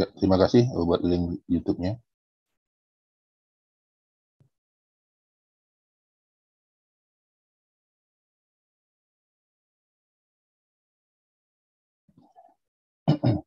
Ya, terima kasih buat link YouTube-nya.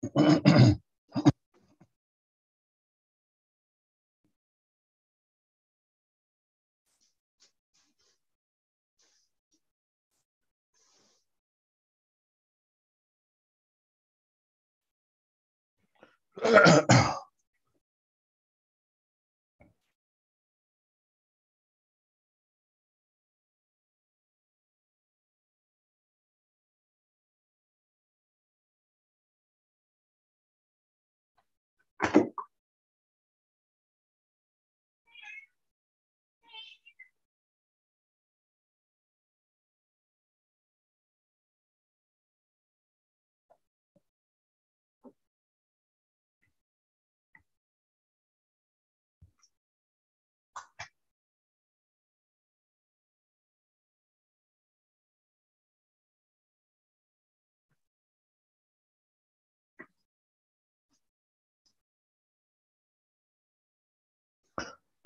Uh-huh.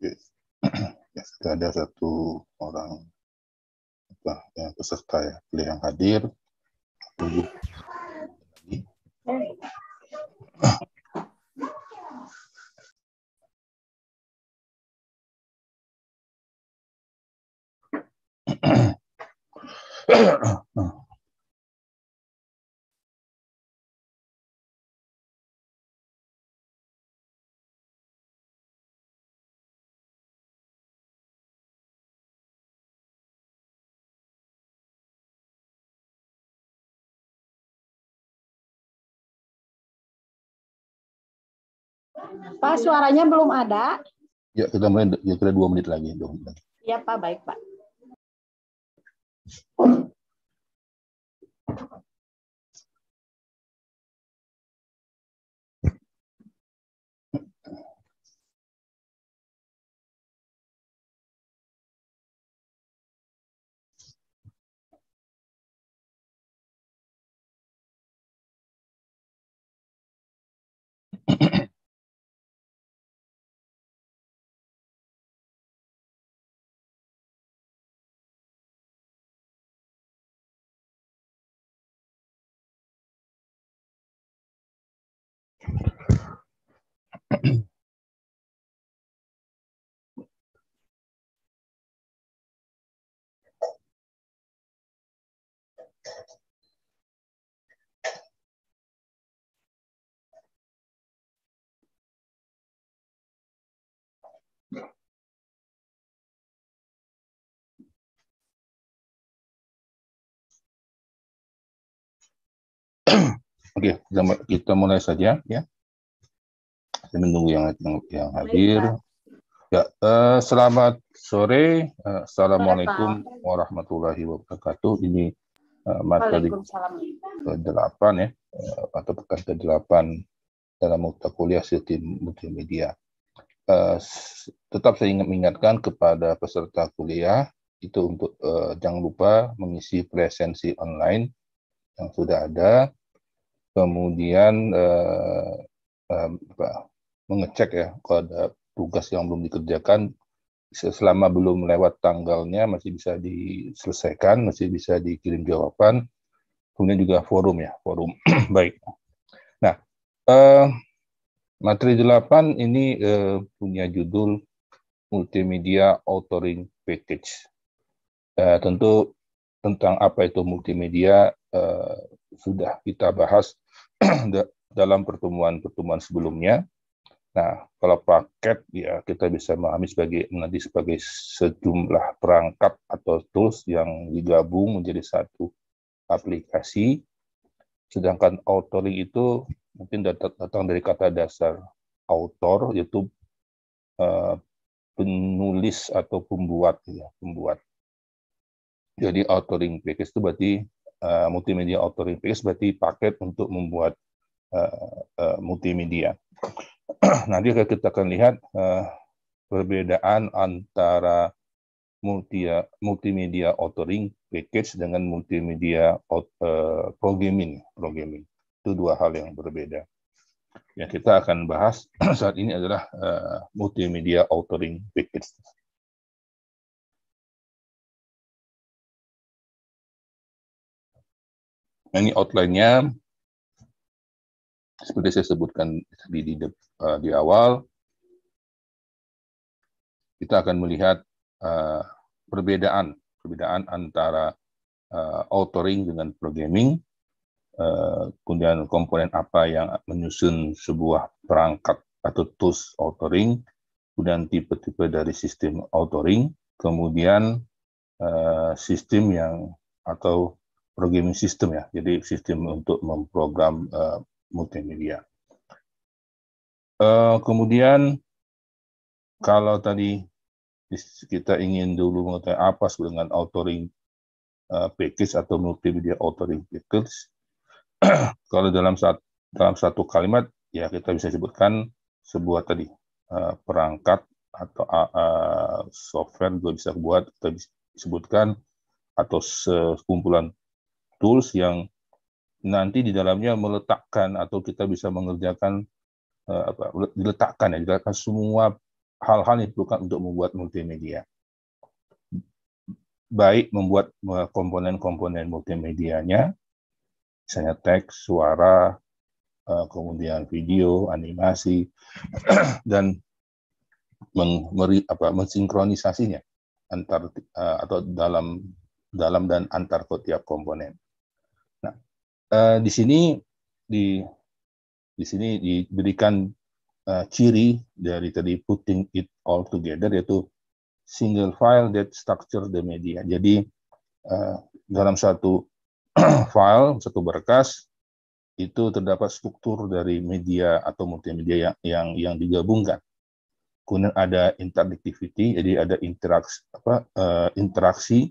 Yes. yes, itu ada satu orang apa, yang peserta ya, beliau yang hadir. Tunggu. Oh. Pak, suaranya belum ada. Ya, kita mulai ya, kira dua menit lagi. Dua menit lagi. Iya, Pak. Baik, Pak. Oh, Oke, okay, kita mulai saja ya. Saya menunggu yang yang, yang hadir. Ya, uh, selamat sore. Uh, Assalamualaikum warahmatullahi wabarakatuh. Ini Eh, materi ke-8 ya eh, atau pekan ke-8 dalam mata kuliah sistem multimedia. Eh, tetap saya ingin mengingatkan kepada peserta kuliah itu untuk jangan lupa mengisi presensi online yang sudah ada, kemudian mengecek ya kalau ada tugas yang belum dikerjakan selama belum lewat tanggalnya masih bisa diselesaikan, masih bisa dikirim jawaban. Kemudian juga forum ya, forum. Baik. Nah, eh, materi 8 ini eh, punya judul Multimedia Authoring Package. Eh, tentu tentang apa itu multimedia eh, sudah kita bahas dalam pertemuan-pertemuan sebelumnya. Nah, kalau paket ya kita bisa memahami sebagai nanti sebagai sejumlah perangkat atau tools yang digabung menjadi satu aplikasi. Sedangkan authoring itu mungkin datang dari kata dasar author yaitu eh, penulis atau pembuat ya, pembuat. Jadi authoring package itu berarti eh, multimedia authoring package berarti paket untuk membuat eh, multimedia. nanti kita akan lihat uh, perbedaan antara multi, multimedia authoring package dengan multimedia uh, programming, programming. Itu dua hal yang berbeda. Yang kita akan bahas saat ini adalah uh, multimedia authoring package. ini outline-nya seperti saya sebutkan tadi di, uh, di awal, kita akan melihat uh, perbedaan perbedaan antara uh, authoring dengan programming, uh, kemudian komponen apa yang menyusun sebuah perangkat atau tools authoring, kemudian tipe-tipe dari sistem authoring, kemudian uh, sistem yang atau programming system ya, jadi sistem untuk memprogram uh, multimedia. Uh, kemudian kalau tadi kita ingin dulu mengetahui apa sebenarnya authoring uh, package atau multimedia authoring package, kalau dalam satu dalam satu kalimat ya kita bisa sebutkan sebuah tadi uh, perangkat atau uh, software gue bisa buat kita bisa sebutkan atau sekumpulan tools yang nanti di dalamnya meletakkan atau kita bisa mengerjakan uh, apa diletakkan ya diletakkan semua hal-hal yang diperlukan untuk membuat multimedia baik membuat eh, komponen-komponen multimedianya misalnya teks suara eh, kemudian video animasi dan meng, apa, mensinkronisasinya antar atau dalam dalam dan antar tiap komponen uh, di sini di di sini diberikan uh, ciri dari tadi putting it all together yaitu single file that structure the media. Jadi uh, dalam satu file, satu berkas itu terdapat struktur dari media atau multimedia yang yang, yang digabungkan. Kemudian ada interactivity, jadi ada interaksi apa uh, interaksi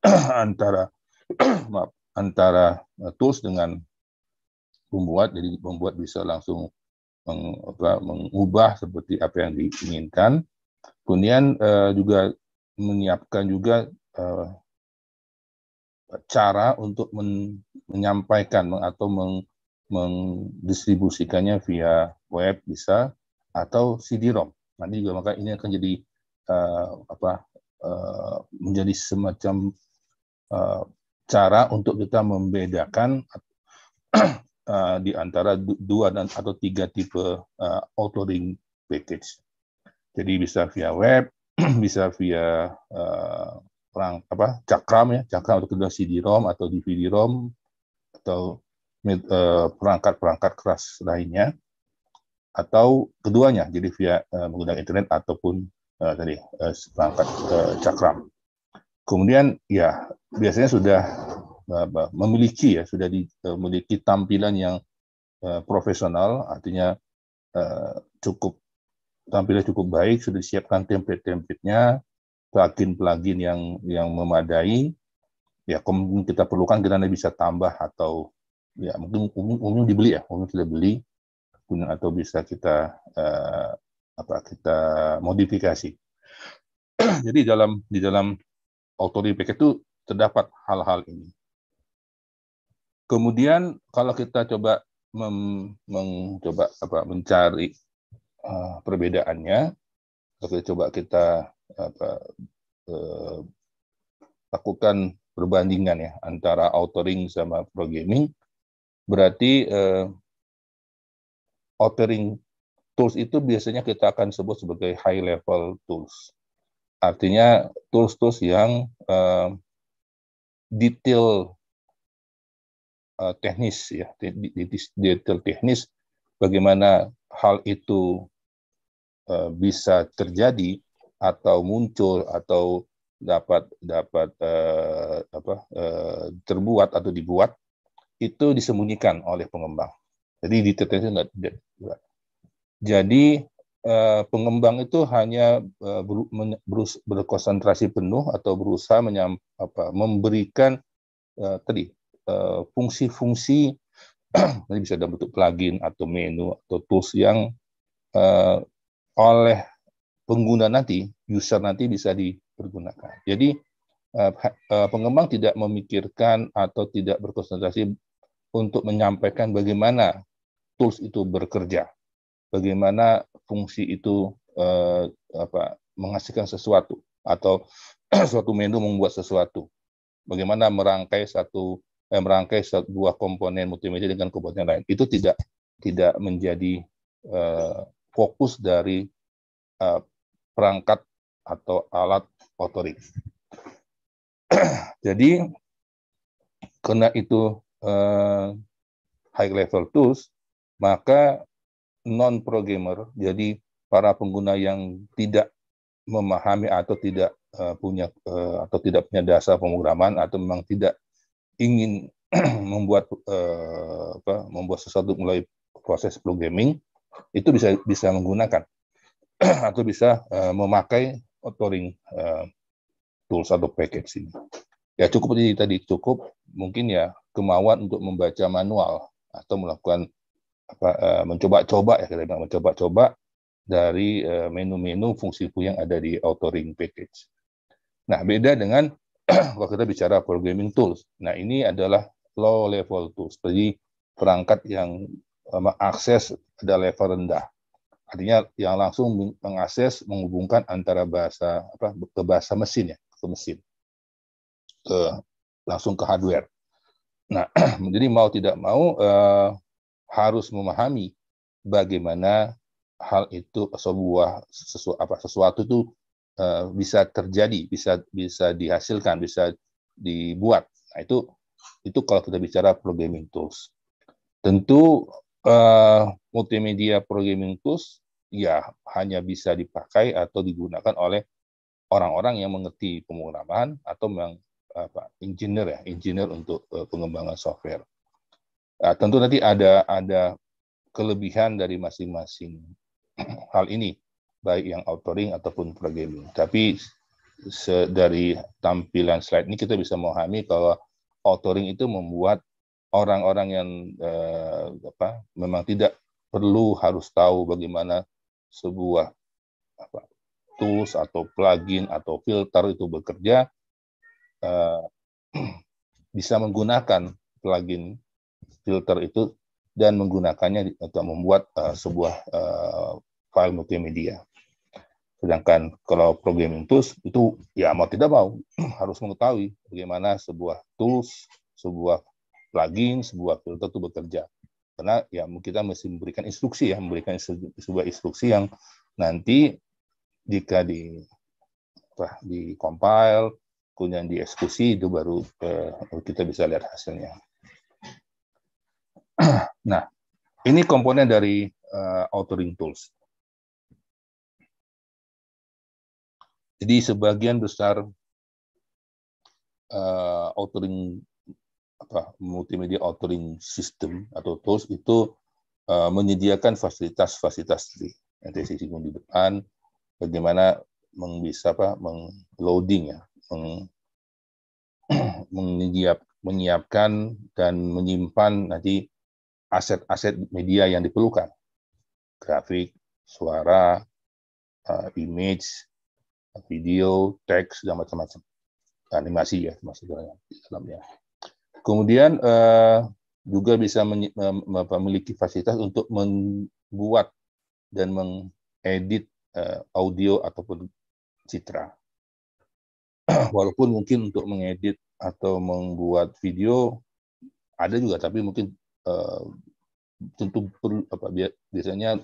antara maaf, antara eh, tools dengan pembuat, jadi pembuat bisa langsung meng, apa, mengubah seperti apa yang diinginkan. Kemudian uh, juga menyiapkan juga uh, cara untuk men, menyampaikan atau meng, mendistribusikannya via web bisa atau CD-ROM. Nanti juga maka ini akan jadi uh, apa uh, menjadi semacam uh, cara untuk kita membedakan uh, di antara dua dan atau tiga tipe uh, authoring package. Jadi bisa via web, bisa via uh, perang apa cakram ya, cakram untuk kedua CD-ROM atau DVD-ROM atau uh, perangkat-perangkat uh, keras lainnya atau keduanya jadi via uh, menggunakan internet ataupun uh, tadi uh, perangkat uh, cakram. Kemudian ya biasanya sudah eh, memiliki ya sudah eh, memiliki tampilan yang eh, profesional, artinya cukup tampilan cukup baik, sudah disiapkan template-templatenya, plugin-plugin yang yang memadai. Ya, kemudian kita perlukan kita bisa tambah atau ya mungkin umum, dibeli ya, umum sudah beli, atau bisa kita apa kita modifikasi. Jadi dalam di dalam authority package itu terdapat hal-hal ini. Kemudian kalau kita coba mencoba apa mencari uh, perbedaannya, kalau kita coba kita apa, uh, lakukan perbandingan ya antara authoring sama programming, berarti uh, authoring tools itu biasanya kita akan sebut sebagai high level tools. Artinya tools-tools yang uh, detail uh, teknis ya, detail teknis bagaimana hal itu uh, bisa terjadi atau muncul atau dapat dapat uh, apa uh, terbuat atau dibuat itu disembunyikan oleh pengembang. Jadi detail teknis Jadi Eh, pengembang itu hanya eh, berkonsentrasi penuh atau berusaha menyam, apa, memberikan uh, tadi fungsi-fungsi ini bisa dalam bentuk plugin atau menu atau tools yang uh, oleh pengguna nanti user nanti bisa dipergunakan. Jadi uh, pengembang tidak memikirkan atau tidak berkonsentrasi untuk menyampaikan bagaimana tools itu bekerja bagaimana fungsi itu eh, apa, menghasilkan sesuatu atau suatu menu membuat sesuatu. Bagaimana merangkai satu eh, merangkai sebuah komponen multimedia dengan komponen lain. Itu tidak tidak menjadi eh, fokus dari eh, perangkat atau alat otorik. Jadi karena itu eh, high level tools, maka non programmer, jadi para pengguna yang tidak memahami atau tidak uh, punya uh, atau tidak punya dasar pemrograman atau memang tidak ingin membuat uh, apa, membuat sesuatu mulai proses programming itu bisa bisa menggunakan atau bisa uh, memakai authoring uh, tools atau package ini. Ya cukup jadi tadi cukup mungkin ya kemauan untuk membaca manual atau melakukan apa uh, mencoba-coba ya kita bilang mencoba-coba dari uh, menu-menu fungsi-fungsi yang ada di authoring package. Nah, beda dengan kalau kita bicara programming tools. Nah, ini adalah low level tools. Jadi perangkat yang eh, mengakses ada level rendah. Artinya yang langsung mengakses menghubungkan antara bahasa apa ke bahasa mesin ya, ke mesin. Ke langsung ke hardware. Nah, jadi mau tidak mau harus memahami bagaimana hal itu sebuah sesu, apa sesuatu itu uh, bisa terjadi, bisa bisa dihasilkan, bisa dibuat. Nah, itu itu kalau kita bicara programming tools. Tentu uh, multimedia programming tools ya hanya bisa dipakai atau digunakan oleh orang-orang yang mengerti pemrograman atau memang apa engineer ya, engineer untuk uh, pengembangan software. Nah, tentu nanti ada ada kelebihan dari masing-masing hal ini, baik yang authoring ataupun programming. Tapi dari tampilan slide ini kita bisa memahami kalau authoring itu membuat orang-orang yang eh, apa memang tidak perlu harus tahu bagaimana sebuah apa, tools atau plugin atau filter itu bekerja eh, bisa menggunakan plugin filter itu dan menggunakannya untuk membuat uh, sebuah uh, file multimedia. Sedangkan kalau programming tools itu ya mau tidak mau harus mengetahui bagaimana sebuah tools, sebuah plugin, sebuah filter itu bekerja. Karena ya kita mesti memberikan instruksi ya, memberikan sebuah instruksi yang nanti jika di apa, di compile kemudian dieksekusi itu baru eh, kita bisa lihat hasilnya nah, ini komponen dari uh, authoring tools. Jadi sebagian besar uh, authoring apa multimedia authoring system atau tools itu uh, menyediakan fasilitas-fasilitas -fasilitas sisi di depan bagaimana meng, bisa apa mengloading ya meng, menyiap, menyiapkan dan menyimpan nanti aset-aset media yang diperlukan. Grafik, suara, uh, image, video, teks, dan macam-macam. Animasi ya, maksudnya di dalamnya. Kemudian uh, juga bisa eh, memiliki fasilitas untuk membuat dan mengedit uh, audio ataupun citra. Walaupun mungkin untuk mengedit atau membuat video ada juga, tapi mungkin Eh, tentu perlu apa biasanya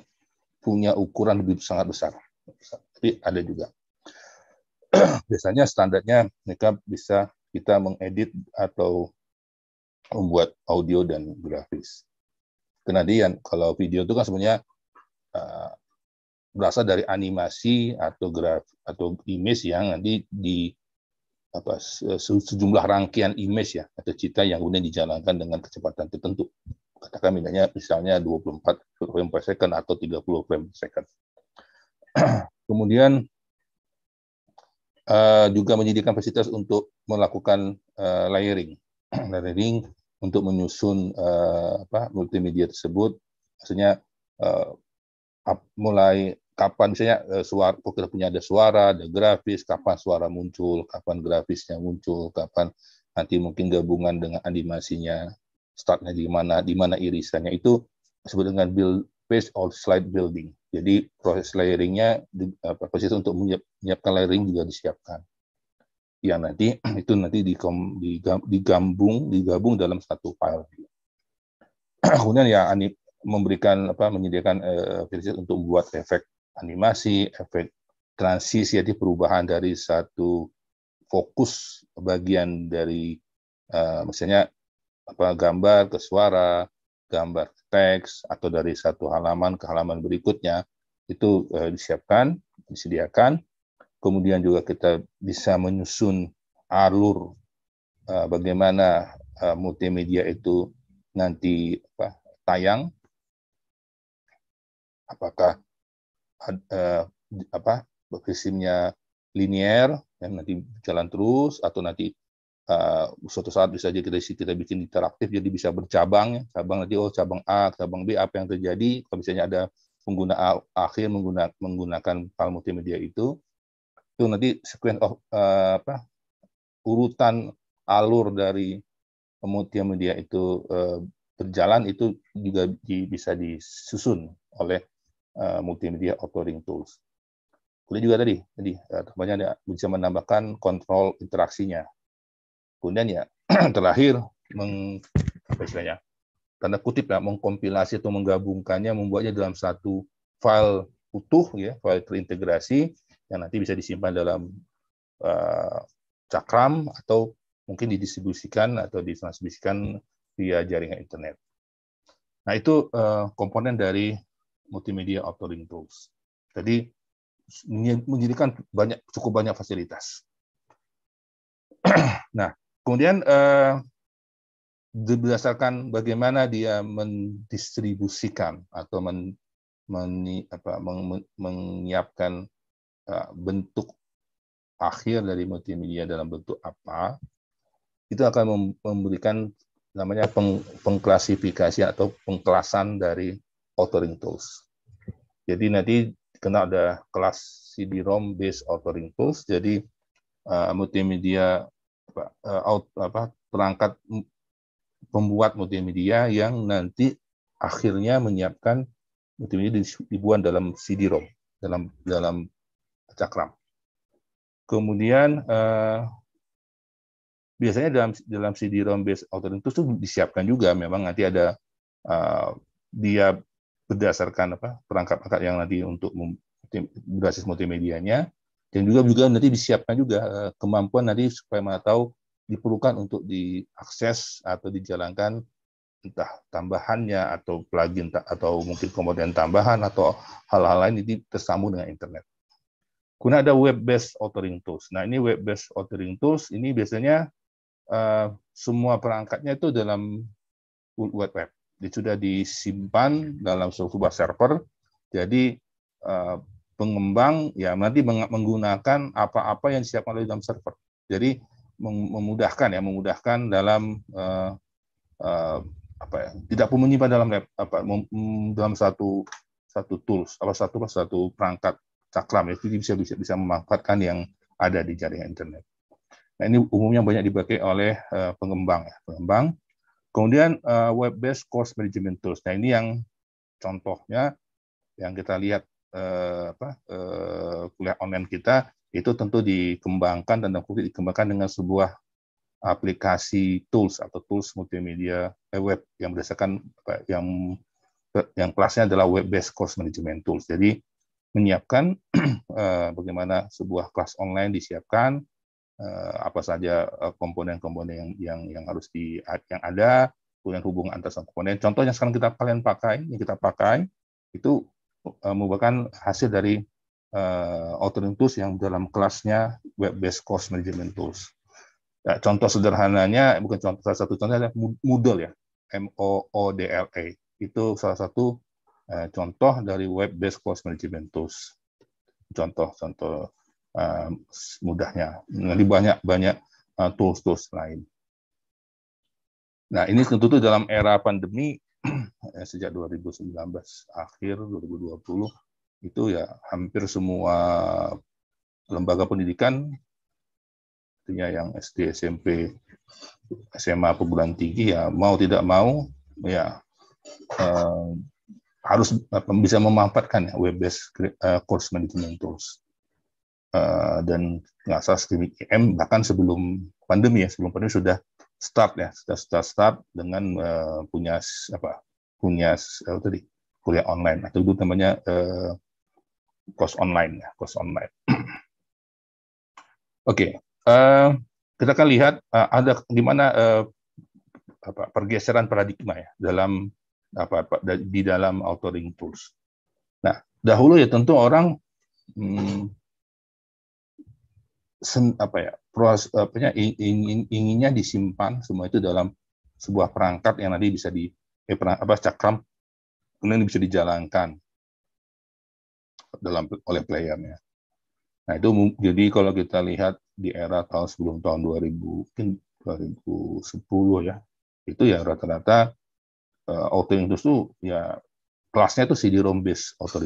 punya ukuran lebih sangat besar. Tapi ada juga biasanya standarnya mereka bisa kita mengedit atau membuat audio dan grafis. Kenadian kalau video itu kan sebenarnya uh, berasal dari animasi atau graf atau image yang nanti di apa sejumlah rangkaian image ya atau cita yang kemudian dijalankan dengan kecepatan tertentu. Katakan misalnya misalnya 24 frame per second atau 30 frame per second. Kemudian uh, juga menyediakan fasilitas untuk melakukan uh, layering, layering untuk menyusun uh, apa multimedia tersebut, maksudnya uh, mulai kapan misalnya eh, suara kita punya ada suara, ada grafis, kapan suara muncul, kapan grafisnya muncul, kapan nanti mungkin gabungan dengan animasinya, startnya di mana, di mana irisannya itu disebut dengan build based or slide building. Jadi proses layeringnya, proses untuk menyiapkan layering juga disiapkan. Yang nanti itu nanti digabung, digabung dalam satu file. Kemudian ya memberikan apa menyediakan uh, untuk membuat efek animasi, efek transisi, jadi perubahan dari satu fokus bagian dari uh, eh, misalnya apa gambar ke suara, gambar ke teks, atau dari satu halaman ke halaman berikutnya itu uh, disiapkan, disediakan. Kemudian juga kita bisa menyusun alur uh, bagaimana uh, multimedia itu nanti apa, tayang. Apakah uh, apa sistemnya linier yang nanti jalan terus atau nanti uh, suatu saat bisa jadi kita kita bikin interaktif jadi bisa bercabang ya. cabang nanti oh cabang A cabang B apa yang terjadi kalau misalnya ada pengguna akhir menggunakan menggunakan file multimedia itu itu nanti sequence of uh, apa urutan alur dari multimedia itu uh, berjalan itu juga di, bisa disusun oleh Eh, multimedia authoring tools. Kemudian juga tadi, tadi eh, temannya ada bisa menambahkan kontrol interaksinya. Kemudian ya terakhir meng, apa istilahnya, tanda kutip lah, mengkompilasi atau menggabungkannya, membuatnya dalam satu file utuh, ya, file terintegrasi yang nanti bisa disimpan dalam uh, cakram atau mungkin didistribusikan atau ditransmisikan via jaringan internet. Nah itu uh, komponen dari multimedia authoring tools. Jadi menjadikan banyak cukup banyak fasilitas. nah, kemudian eh, berdasarkan bagaimana dia mendistribusikan atau men, men, apa, men, menyiapkan eh, bentuk akhir dari multimedia dalam bentuk apa, itu akan memberikan namanya peng, pengklasifikasi atau pengkelasan dari authoring tools. Jadi nanti kena ada kelas CD-ROM based authoring tools. Jadi uh, multimedia uh, out, apa perangkat pembuat multimedia yang nanti akhirnya menyiapkan multimedia dibuat dalam CD-ROM dalam dalam cakram. Kemudian uh, biasanya dalam dalam CD-ROM based authoring tools itu disiapkan juga memang nanti ada uh, dia berdasarkan apa perangkat perangkat yang nanti untuk berbasis multimedianya dan juga juga nanti disiapkan juga eh, kemampuan nanti supaya mana tahu diperlukan untuk diakses atau dijalankan entah tambahannya atau plugin atau mungkin komponen tambahan atau hal-hal lain itu tersambung dengan internet. Kemudian ada web-based authoring tools. Nah ini web-based authoring tools ini biasanya uh, semua perangkatnya itu dalam web web sudah disimpan dalam sebuah server. Jadi eh, pengembang ya nanti menggunakan apa-apa yang disiapkan oleh dalam server. Jadi memudahkan ya memudahkan dalam uh, uh, apa ya tidak perlu menyimpan dalam lab, apa mm, dalam satu satu tools atau satu satu perangkat cakram ya, itu bisa bisa bisa memanfaatkan yang ada di jaringan internet. Nah, ini umumnya banyak dipakai oleh uh, pengembang ya, pengembang Kemudian uh, web-based course management tools. Nah ini yang contohnya yang kita lihat eh, apa, eh, kuliah online kita itu tentu dikembangkan dan kemudian dikembangkan dengan sebuah aplikasi tools atau tools multimedia eh, web yang berdasarkan apa, yang yang kelasnya adalah web based course management tools. Jadi menyiapkan eh, bagaimana sebuah kelas online disiapkan, Eh, apa saja eh, komponen-komponen yang, yang yang harus di yang ada kemudian hubungan antar komponen. contohnya sekarang kita kalian pakai, yang kita pakai itu eh, merupakan hasil dari uh, authoring tools yang dalam kelasnya web-based cost management tools. Ya, contoh sederhananya, bukan contoh salah satu contohnya adalah Moodle ya, M O O D L E. Itu salah satu uh, contoh dari web-based cost management tools. Contoh-contoh uh, mudahnya nanti banyak banyak eh, tools tools lain nah ini tentu dalam era pandemi eh, sejak 2019 akhir 2020 itu ya hampir semua lembaga pendidikan artinya yang SD SMP SMA perguruan tinggi ya mau tidak mau ya eh, harus bisa memanfaatkan ya web based course management tools Eh, dan nggak salah EM IM bahkan sebelum pandemi ya sebelum pandemi sudah start ya sudah start start dengan uh, punya apa punya uh, tadi kuliah online atau itu namanya uh, course online ya course online. Oke, okay. uh, kita akan lihat uh, ada gimana uh, apa, pergeseran paradigma ya dalam apa, apa di dalam authoring tools. Nah, dahulu ya tentu orang hmm, sen, apa ya proses apa ya, ingin, inginnya disimpan semua itu dalam sebuah perangkat yang nanti bisa di eh, perang, apa cakram kemudian bisa dijalankan dalam oleh playernya. Nah itu jadi kalau kita lihat di era tahun sebelum tahun 2000 mungkin 2010 ya itu ya rata-rata uh, eh, auto itu ya kelasnya itu CD-ROM based auto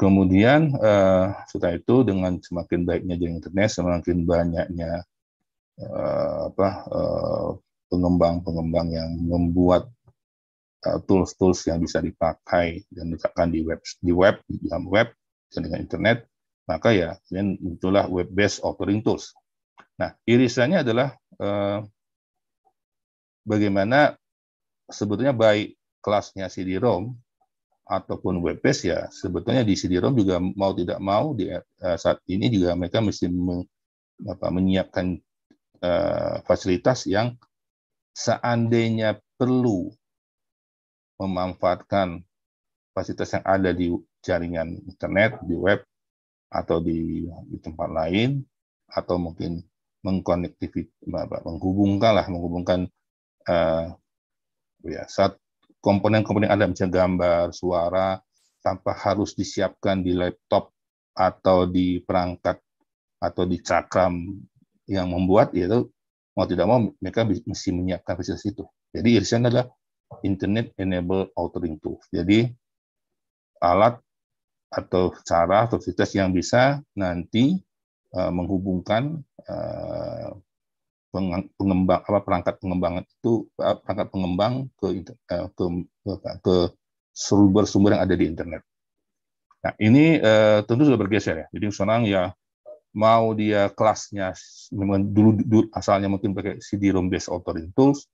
Kemudian uh, setelah itu dengan semakin baiknya jaringan internet, semakin banyaknya eh, eh, pengembang-pengembang uh, yang membuat tools-tools yang bisa dipakai dan misalkan di web di web di dalam web dan dengan internet, maka ya kemudian muncullah web-based authoring tools. Nah, irisannya adalah bagaimana sebetulnya baik kelasnya CD-ROM ataupun web ya sebetulnya di CD-ROM juga mau tidak mau di eh, saat ini juga mereka mesti menyiapkan eh, fasilitas yang seandainya perlu memanfaatkan fasilitas yang ada di jaringan internet di web atau di, di tempat lain atau mungkin mengkonektivit menghubungkan menghubungkan uh, ya, satu komponen-komponen ada misalnya gambar, suara, tanpa harus disiapkan di laptop atau di perangkat atau di cakram yang membuat itu mau tidak mau mereka mesti menyiapkan fasilitas itu. Jadi irisan adalah Internet Enable Authoring Tools. Jadi alat atau cara atau fasilitas yang bisa nanti uh, menghubungkan eh, pengembang apa perangkat pengembangan itu eh, perangkat pengembang ke eh, ke ke, sumber-sumber yang ada di internet. Nah, ini uh, tentu sudah bergeser ya. Jadi sekarang ya mau dia kelasnya dulu, dulu asalnya mungkin pakai CD-ROM based authoring tools,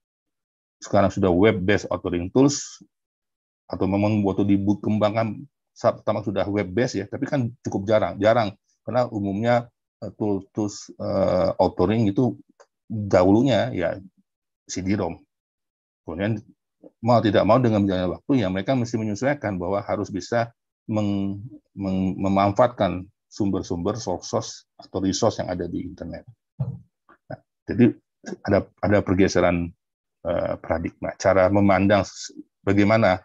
sekarang sudah web based authoring tools atau memang waktu dikembangkan saat pertama sudah web based ya, tapi kan cukup jarang, jarang karena umumnya tools tools uh, authoring itu dahulunya ya CD-ROM. Kemudian mau tidak mau dengan berjalannya waktu ya mereka mesti menyesuaikan bahwa harus bisa meng, meng, memanfaatkan sumber-sumber source atau resource yang ada di internet. Nah, jadi ada ada pergeseran uh, paradigma cara memandang bagaimana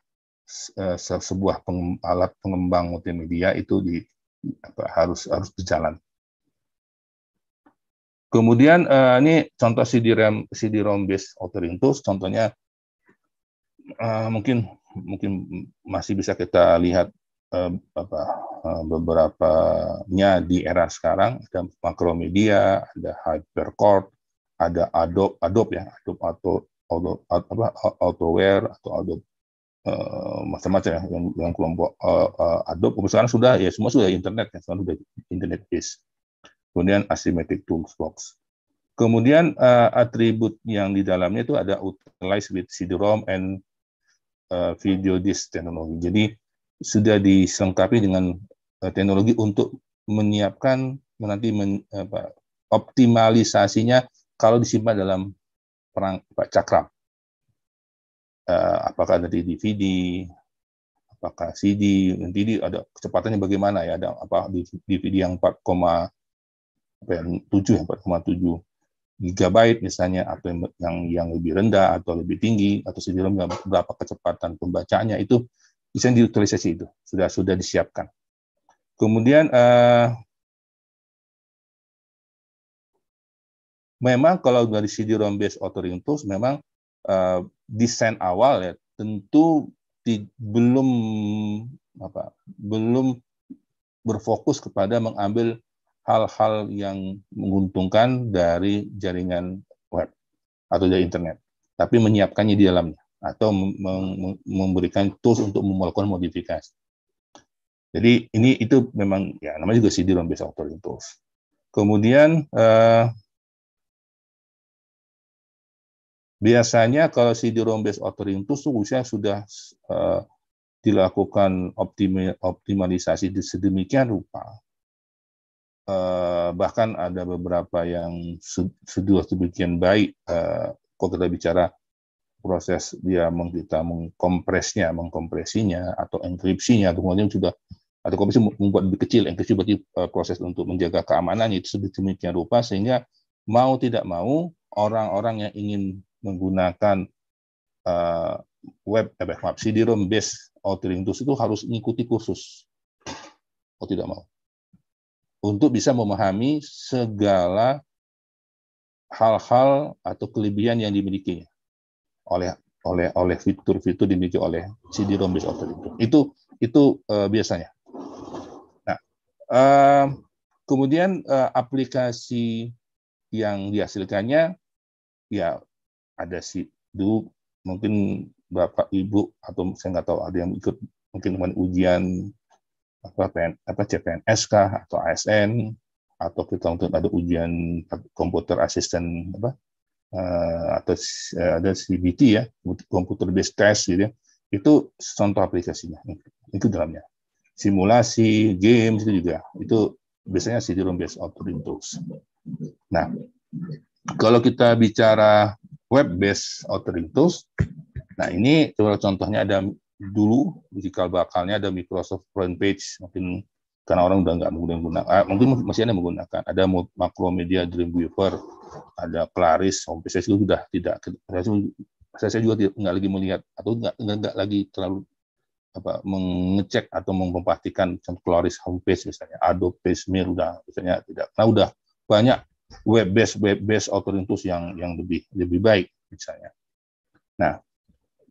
uh, sebuah peng, alat pengembang multimedia itu di apa, harus harus berjalan. Kemudian uh, ini contoh CD-ROM CD-ROM based authoring tools contohnya uh, mungkin mungkin masih bisa kita lihat uh, apa uh, beberapa nya di era sekarang ada Macromedia, ada HyperCord, ada Adobe Adobe ya, Adobe atau Adobe, apa AutoWare atau Adobe uh, macam-macam ya yang, yang kelompok uh, uh, Adobe sekarang sudah ya semua sudah internet ya, sekarang sudah internet based kemudian asymmetric toolbox. Kemudian uh, atribut yang di dalamnya itu ada utilize with CD-ROM and uh, video disk teknologi. Jadi sudah diselengkapi dengan uh, teknologi untuk menyiapkan nanti men, apa, optimalisasinya kalau disimpan dalam perang apa, cakram. Uh, apakah nanti DVD, apakah CD, nanti ada kecepatannya bagaimana ya, ada apa DVD yang 4, apa ya, 7 ya 4,7 gigabyte misalnya atau yang yang lebih rendah atau lebih tinggi atau sebelum berapa kecepatan pembacanya itu bisa diutilisasi itu sudah sudah disiapkan. Kemudian eh, memang kalau dari CD-ROM based authoring tools memang eh, desain awal ya tentu di, belum apa belum berfokus kepada mengambil hal-hal yang menguntungkan dari jaringan web atau dari internet, tapi menyiapkannya di dalamnya atau memberikan tools untuk melakukan modifikasi. Jadi ini itu memang ya namanya juga CD-ROM based authoring tools. Kemudian eh, biasanya kalau CD-ROM based authoring tools usia sudah eh, dilakukan optimalisasi sedemikian rupa uh, bahkan ada beberapa yang sudah sedemikian baik uh, eh, kalau kita bicara proses dia meng, kita mengkompresnya, mengkompresinya atau enkripsinya, atau kemudian sudah atau kompresi membuat lebih kecil, enkripsi berarti uh, proses untuk menjaga keamanannya itu sedemikian rupa sehingga mau tidak mau orang-orang yang ingin menggunakan uh, web eh, maaf, CD-ROM based authoring itu harus mengikuti kursus. Mau tidak mau untuk bisa memahami segala hal-hal atau kelebihan yang dimiliki oleh oleh oleh fitur-fitur dimiliki oleh CD-ROM based operating itu. Itu itu uh, biasanya. Nah, uh, kemudian uh, aplikasi yang dihasilkannya ya ada si du mungkin Bapak Ibu atau saya nggak tahu ada yang ikut mungkin ujian apa, PN, apa CPNS kah atau ASN atau kita untuk ada ujian komputer asisten apa uh, atau uh, ada CBT ya komputer based test gitu ya itu contoh aplikasinya itu dalamnya simulasi games itu juga itu biasanya CD room based authoring tools nah kalau kita bicara web based authoring tools nah ini contohnya ada dulu jika bakalnya ada Microsoft Front Page mungkin karena orang udah nggak menggunakan ah, mungkin masih ada menggunakan ada Macromedia Dreamweaver ada Claris Homepage itu sudah tidak saya, juga tidak, nggak lagi melihat atau nggak, nggak, lagi terlalu apa mengecek atau memperhatikan contoh Claris Homepage misalnya Adobe Pagesmeer udah misalnya tidak nah udah banyak web based web based authoring tools yang yang lebih lebih baik misalnya nah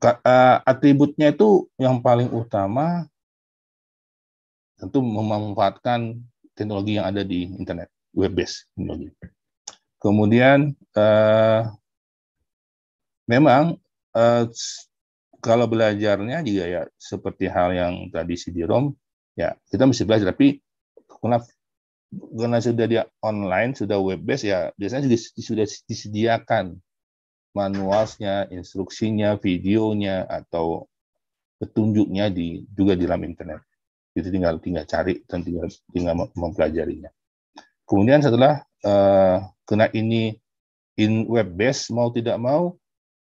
Eh, atributnya itu yang paling utama tentu memanfaatkan teknologi yang ada di internet web based teknologi. Kemudian eh, memang eh, kalau belajarnya juga ya seperti hal yang tadi CD-ROM ya kita mesti belajar tapi karena karena sudah dia online sudah web based ya biasanya sudah disediakan manualnya, instruksinya, videonya atau petunjuknya di juga di dalam internet. Jadi tinggal tinggal cari dan tinggal tinggal mempelajarinya. Kemudian setelah uh, kena ini in web based mau tidak mau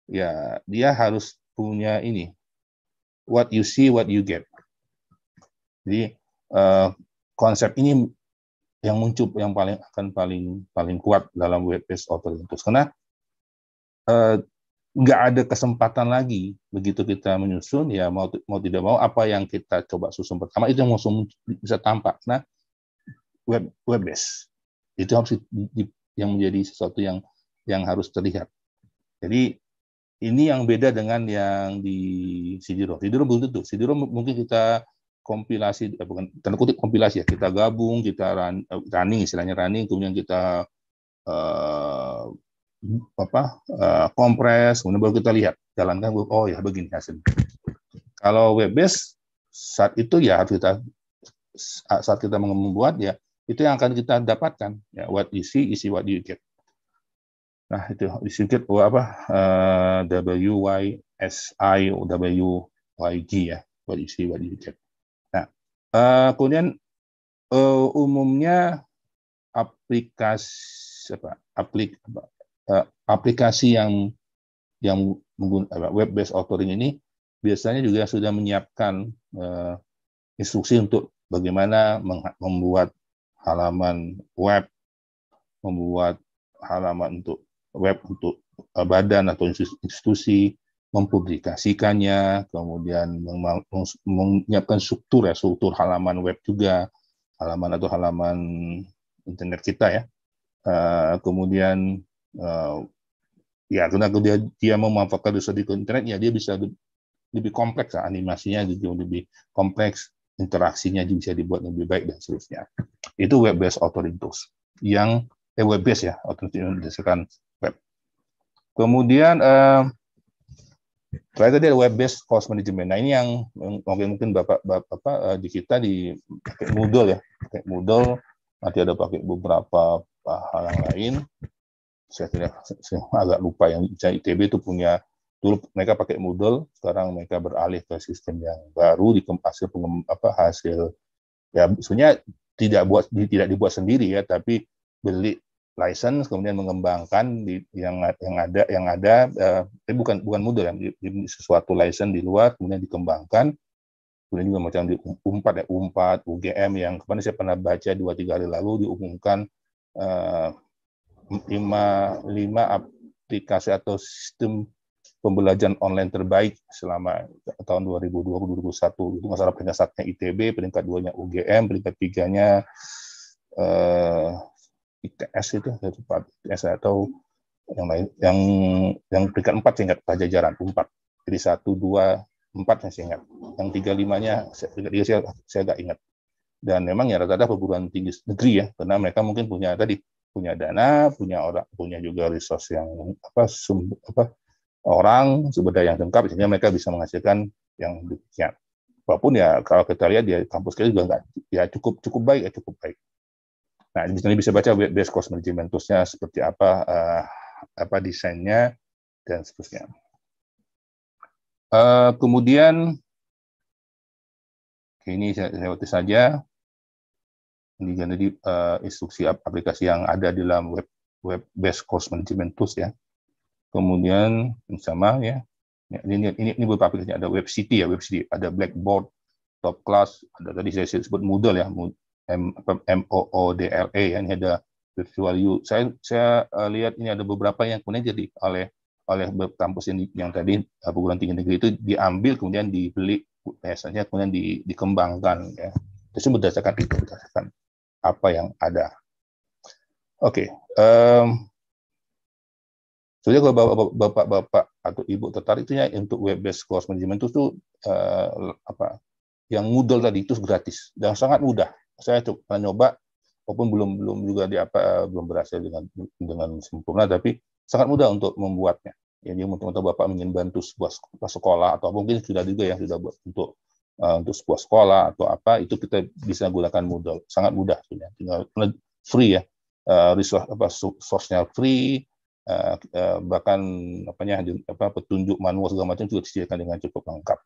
ya dia harus punya ini what you see what you get. Jadi uh, konsep ini yang muncul yang paling akan paling paling kuat dalam web based authoring Terus karena Eh, nggak ada kesempatan lagi begitu kita menyusun ya mau mau tidak mau apa yang kita coba susun pertama itu yang langsung bisa tampak nah web web base itu harus di, yang menjadi sesuatu yang yang harus terlihat jadi ini yang beda dengan yang di Sidiro Sidiro belum tentu Sidiro mungkin kita kompilasi eh, bukan tanda kutip kompilasi ya kita gabung kita run, eh, running istilahnya running kemudian kita uh, apa uh, kompres, kemudian baru kita lihat jalankan. Oh ya begini hasilnya. Kalau web based saat itu ya harus kita saat kita membuat ya itu yang akan kita dapatkan ya what you see is what you get. Nah itu you get oh, apa uh, W Y S I W Y G ya what you see what you get. Nah uh, kemudian uh, umumnya aplikasi apa aplik apa, uh, aplikasi yang yang menggunakan web based authoring ini biasanya juga sudah menyiapkan uh, instruksi untuk bagaimana membuat halaman web, membuat halaman untuk web untuk eh, badan atau institusi, mempublikasikannya, kemudian menyiapkan struktur ya, struktur halaman web juga, halaman atau halaman internet kita ya. kemudian uh, ya karena dia dia memanfaatkan dosa di internet ya dia bisa lebih kompleks lah, animasinya jadi gitu, lebih kompleks interaksinya juga bisa dibuat lebih baik dan seterusnya itu web based authoring tools yang eh, web based ya authoring berdasarkan web kemudian eh, terakhir tadi ada web based cost management nah ini yang mungkin mungkin bapak bapak eh, di kita di pakai Moodle ya pakai Moodle nanti ada pakai beberapa hal yang lain saya tidak saya agak lupa yang saya ITB itu punya dulu mereka pakai Moodle, sekarang mereka beralih ke sistem yang baru di hasil pengem, apa hasil ya sebenarnya tidak buat tidak dibuat sendiri ya, tapi beli license kemudian mengembangkan di, yang yang ada yang ada eh, bukan bukan Moodle yang sesuatu license di luar kemudian dikembangkan kemudian juga macam di umpat ya umpat UGM yang kemarin saya pernah baca dua tiga hari lalu diumumkan eh, lima, aplikasi atau sistem pembelajaran online terbaik selama tahun 2020-2021. Itu masalah peringkat satunya ITB, peringkat duanya UGM, peringkat tiganya eh, ITS itu saya ITS atau yang lain yang yang peringkat empat saya ingat pajajaran empat jadi satu dua empat saya ingat yang tiga limanya saya, tiga saya saya agak ingat dan memang ya rata-rata perguruan tinggi negeri ya karena mereka mungkin punya tadi punya dana, punya orang, punya juga resource yang apa, apa orang sumber daya yang lengkap, sehingga mereka bisa menghasilkan yang demikian. Walaupun ya kalau kita lihat di ya, kampus kita juga nggak ya cukup cukup baik ya cukup baik. Nah, misalnya bisa baca base cost management seperti apa, uh, apa desainnya dan seterusnya. Uh, kemudian ini saya lewati saja jadi uh, instruksi aplikasi yang ada di dalam web web based course management tools ya. Kemudian sama ya. ya ini ini ini beberapa aplikasi ada web city ya, web city, ada Blackboard, Top Class, ada tadi saya sebut Moodle ya, M, M O O D L E ya, ini ada virtual U. Saya saya uh, lihat ini ada beberapa yang kemudian jadi oleh oleh kampus yang, yang tadi uh, perguruan tinggi negeri itu diambil kemudian dibeli biasanya kemudian di, dikembangkan ya. Itu berdasarkan itu berdasarkan apa yang ada. Oke, okay, um, sebenarnya kalau bapak-bapak atau ibu tertarik itu ya untuk web-based course management itu tuh eh, uh, apa yang Moodle tadi itu gratis dan sangat mudah. Saya coba nyoba, walaupun belum belum juga di apa belum berhasil dengan dengan sempurna, tapi sangat mudah untuk membuatnya. Jadi untuk, untuk bapak ingin bantu sebuah sekolah atau mungkin sudah juga yang sudah buat untuk Eh, untuk sebuah sekolah atau apa itu kita bisa gunakan Moodle sangat mudah sebenarnya tinggal free ya eh, resource apa source-nya free eh, bahkan apanya apa petunjuk manual segala macam juga disediakan dengan cukup lengkap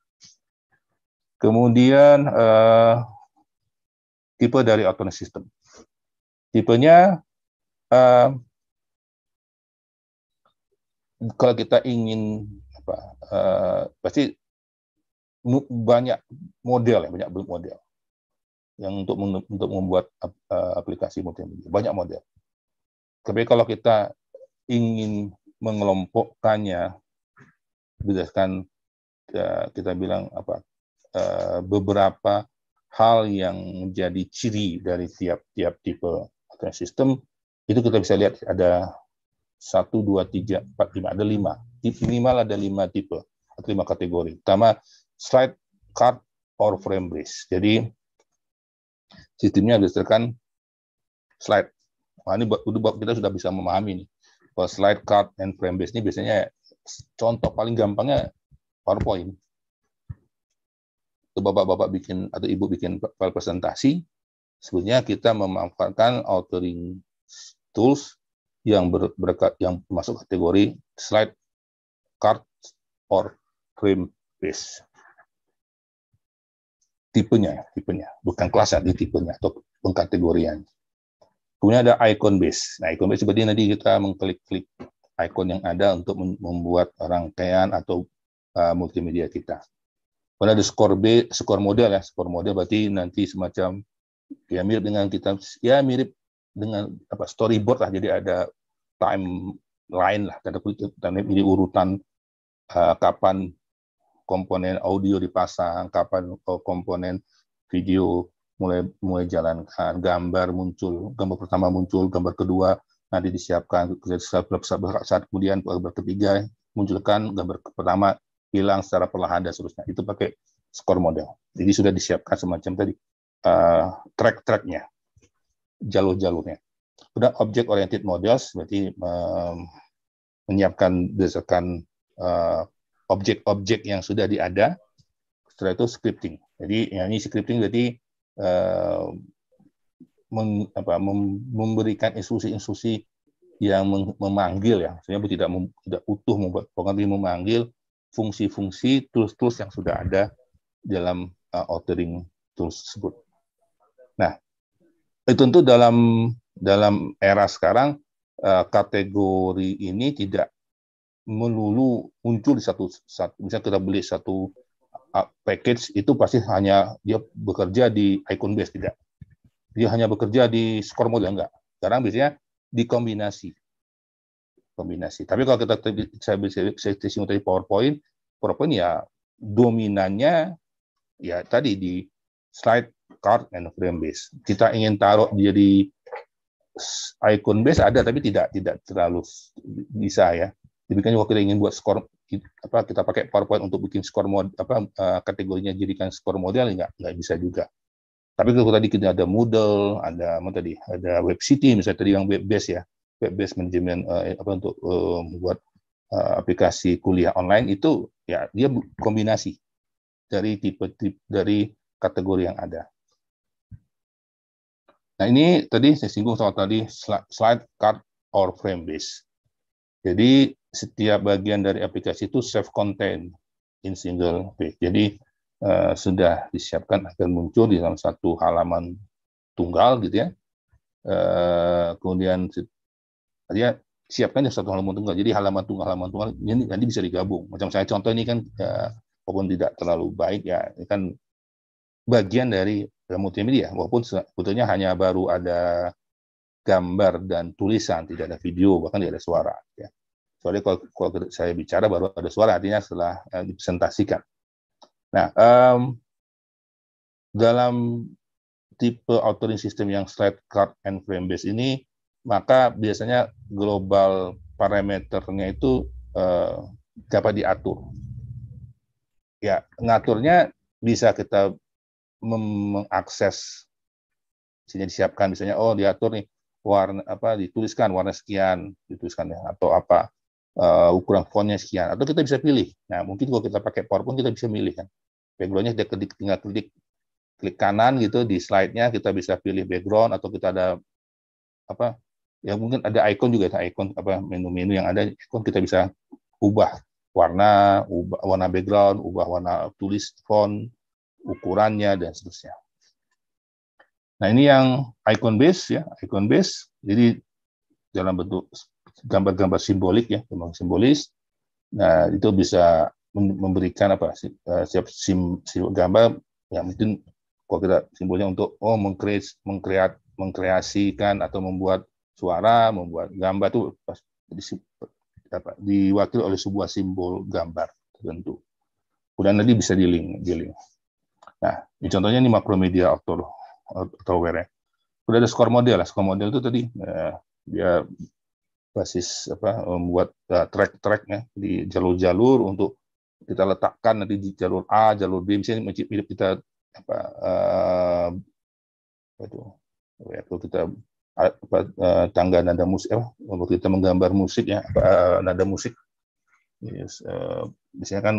kemudian tipe dari autonomous system tipenya kalau kita ingin apa pasti banyak model ya, banyak model yang untuk untuk membuat eh, aplikasi multimedia, banyak model. Tapi kalau kita ingin mengelompokkannya berdasarkan eh, kita bilang apa eh, beberapa hal yang menjadi ciri dari tiap-tiap tipe operating sistem itu kita bisa lihat ada satu dua tiga empat lima ada lima minimal ada lima tipe atau lima kategori. Pertama slide card or frame base. Jadi sistemnya berdasarkan slide. Nah, ini udah kita sudah bisa memahami nih. Bahwa slide card and frame base ini biasanya contoh paling gampangnya PowerPoint. Itu bapak-bapak bikin atau ibu bikin file presentasi, sebenarnya kita memanfaatkan authoring tools yang ber, berkat yang masuk kategori slide card or frame base tipenya, tipenya, bukan kelas di tipenya atau pengkategorian. Kemudian ada icon base. Nah, icon base seperti nanti kita mengklik-klik icon yang ada untuk membuat rangkaian atau uh, multimedia kita. Kemudian ada skor B, skor model ya, skor model berarti nanti semacam ya mirip dengan kita ya mirip dengan apa storyboard lah jadi ada timeline lah tanda kutip ini urutan uh, kapan komponen audio dipasang, kapan eh, komponen video mulai mulai jalankan, gambar muncul, gambar pertama muncul, gambar kedua nanti disiapkan, saat kemudian gambar ketiga munculkan gambar pertama hilang secara perlahan dan seterusnya. Itu pakai skor model. Jadi sudah disiapkan semacam tadi uh, track-tracknya, jalur-jalurnya. Sudah objek oriented models berarti uh, menyiapkan berdasarkan uh, objek-objek yang sudah diada, setelah itu scripting. Jadi yang ini scripting berarti uh, meng, apa, memberikan instruksi-instruksi yang memanggil ya, maksudnya tidak mem, tidak utuh membuat program, ini memanggil fungsi-fungsi tools-tools yang sudah ada dalam uh, authoring tools tersebut. Nah, itu tentu dalam dalam era sekarang uh, kategori ini tidak melulu muncul di satu, satu misalnya kita beli satu package itu pasti hanya dia bekerja di icon base tidak dia hanya bekerja di skor model enggak sekarang biasanya dikombinasi kombinasi tapi kalau kita saya saya singgung tadi PowerPoint PowerPoint ya dominannya ya tadi di slide card and frame base kita ingin taruh jadi icon base ada tapi tidak tidak terlalu bisa ya Demikian juga kita ingin buat skor apa kita pakai PowerPoint untuk bikin skor mod apa eh, kategorinya jadikan skor model ya nggak nggak bisa juga. Tapi kalau tadi kita ada Moodle, ada apa tadi, ada Web City misalnya tadi yang web base ya, web base manajemen uh, eh, apa untuk membuat eh, uh, aplikasi kuliah online itu ya dia kombinasi dari tipe, tipe dari kategori yang ada. Nah ini tadi saya singgung soal tadi slide card or frame base jadi setiap bagian dari aplikasi itu save content in single page. Jadi uh, sudah disiapkan akan muncul di dalam satu halaman tunggal gitu ya. Uh, kemudian ya siapkan satu halaman tunggal. Jadi halaman tunggal halaman tunggal ini nanti bisa digabung. Macam saya contoh ini kan uh, walaupun tidak terlalu baik ya ini kan bagian dari multimedia walaupun sebetulnya hanya baru ada gambar dan tulisan, tidak ada video, bahkan tidak ada suara. Ya. Soalnya kalau, kalau saya bicara baru ada suara, artinya setelah uh, dipresentasikan. Nah, um, dalam tipe authoring system yang slide card and frame based ini, maka biasanya global parameternya itu uh, dapat diatur. Ya, ngaturnya bisa kita mengakses sini disiapkan misalnya oh diatur nih warna apa dituliskan warna sekian dituliskan ya atau apa uh, ukuran fontnya sekian atau kita bisa pilih nah mungkin kalau kita pakai PowerPoint kita bisa milih kan backgroundnya dia klik, tinggal klik klik kanan gitu di slide-nya kita bisa pilih background atau kita ada apa ya mungkin ada icon juga ada icon apa menu-menu yang ada icon kita bisa ubah warna ubah warna background ubah warna tulis font ukurannya dan seterusnya Nah ini yang icon base ya, icon base. Jadi dalam bentuk gambar-gambar simbolik ya, gambar simbolis. Nah itu bisa memberikan apa siap eh, sim, sim gambar ya mungkin kalau kita simbolnya untuk oh mengkreat mengkreat mengkreasikan atau membuat suara membuat gambar itu di, apa, diwakil oleh sebuah simbol gambar tertentu kemudian nanti bisa di link di link nah ini contohnya ini makromedia aktor atau ya. Udah ada skor model lah. Skor model itu tadi eh, dia basis apa membuat uh, track-tracknya di jalur-jalur untuk kita letakkan nanti di jalur A, jalur B misalnya mirip kita apa uh, apa itu ya, kalau kita uh, apa, uh, tangga nada musik apa kalau kita menggambar musik ya apa, uh, nada musik yes, uh, misalnya kan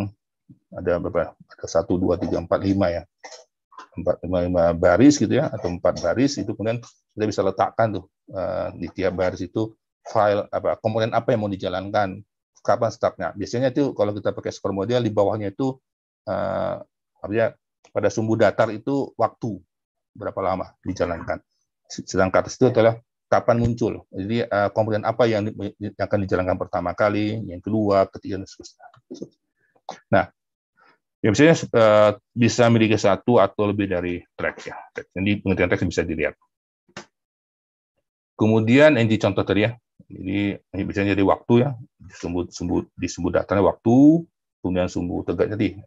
ada berapa ada satu dua tiga empat lima ya empat lima baris gitu ya atau empat baris itu kemudian kita bisa letakkan tuh eh, di tiap baris itu file apa komponen apa yang mau dijalankan kapan startnya biasanya itu kalau kita pakai skor model di bawahnya itu uh, eh, artinya pada sumbu datar itu waktu berapa lama dijalankan sedang atas itu adalah kapan muncul jadi uh, komponen apa yang, yang akan dijalankan pertama kali yang kedua ketiga dan seterusnya nah ya misalnya uh, eh, bisa memiliki satu atau lebih dari track ya. Jadi pengertian track bisa dilihat. Kemudian ini contoh tadi ya, jadi bisa jadi waktu ya, disebut sumbu disebut datanya waktu, kemudian sumbu tegak jadi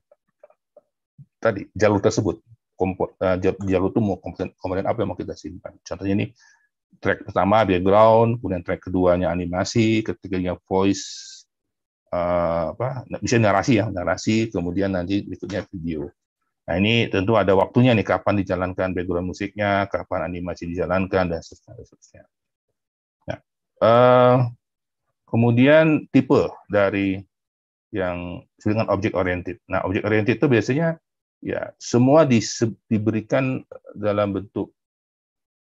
tadi jalur tersebut kompor, uh, eh, jalur itu mau komponen, komponen apa yang mau kita simpan. Contohnya ini track pertama background, kemudian track keduanya animasi, ketiganya voice Eh, apa bisa narasi ya narasi kemudian nanti berikutnya video nah ini tentu ada waktunya nih kapan dijalankan background musiknya kapan animasi dijalankan dan seterusnya nah, uh, kemudian tipe dari yang dengan objek oriented nah objek oriented itu biasanya ya semua di, diberikan dalam bentuk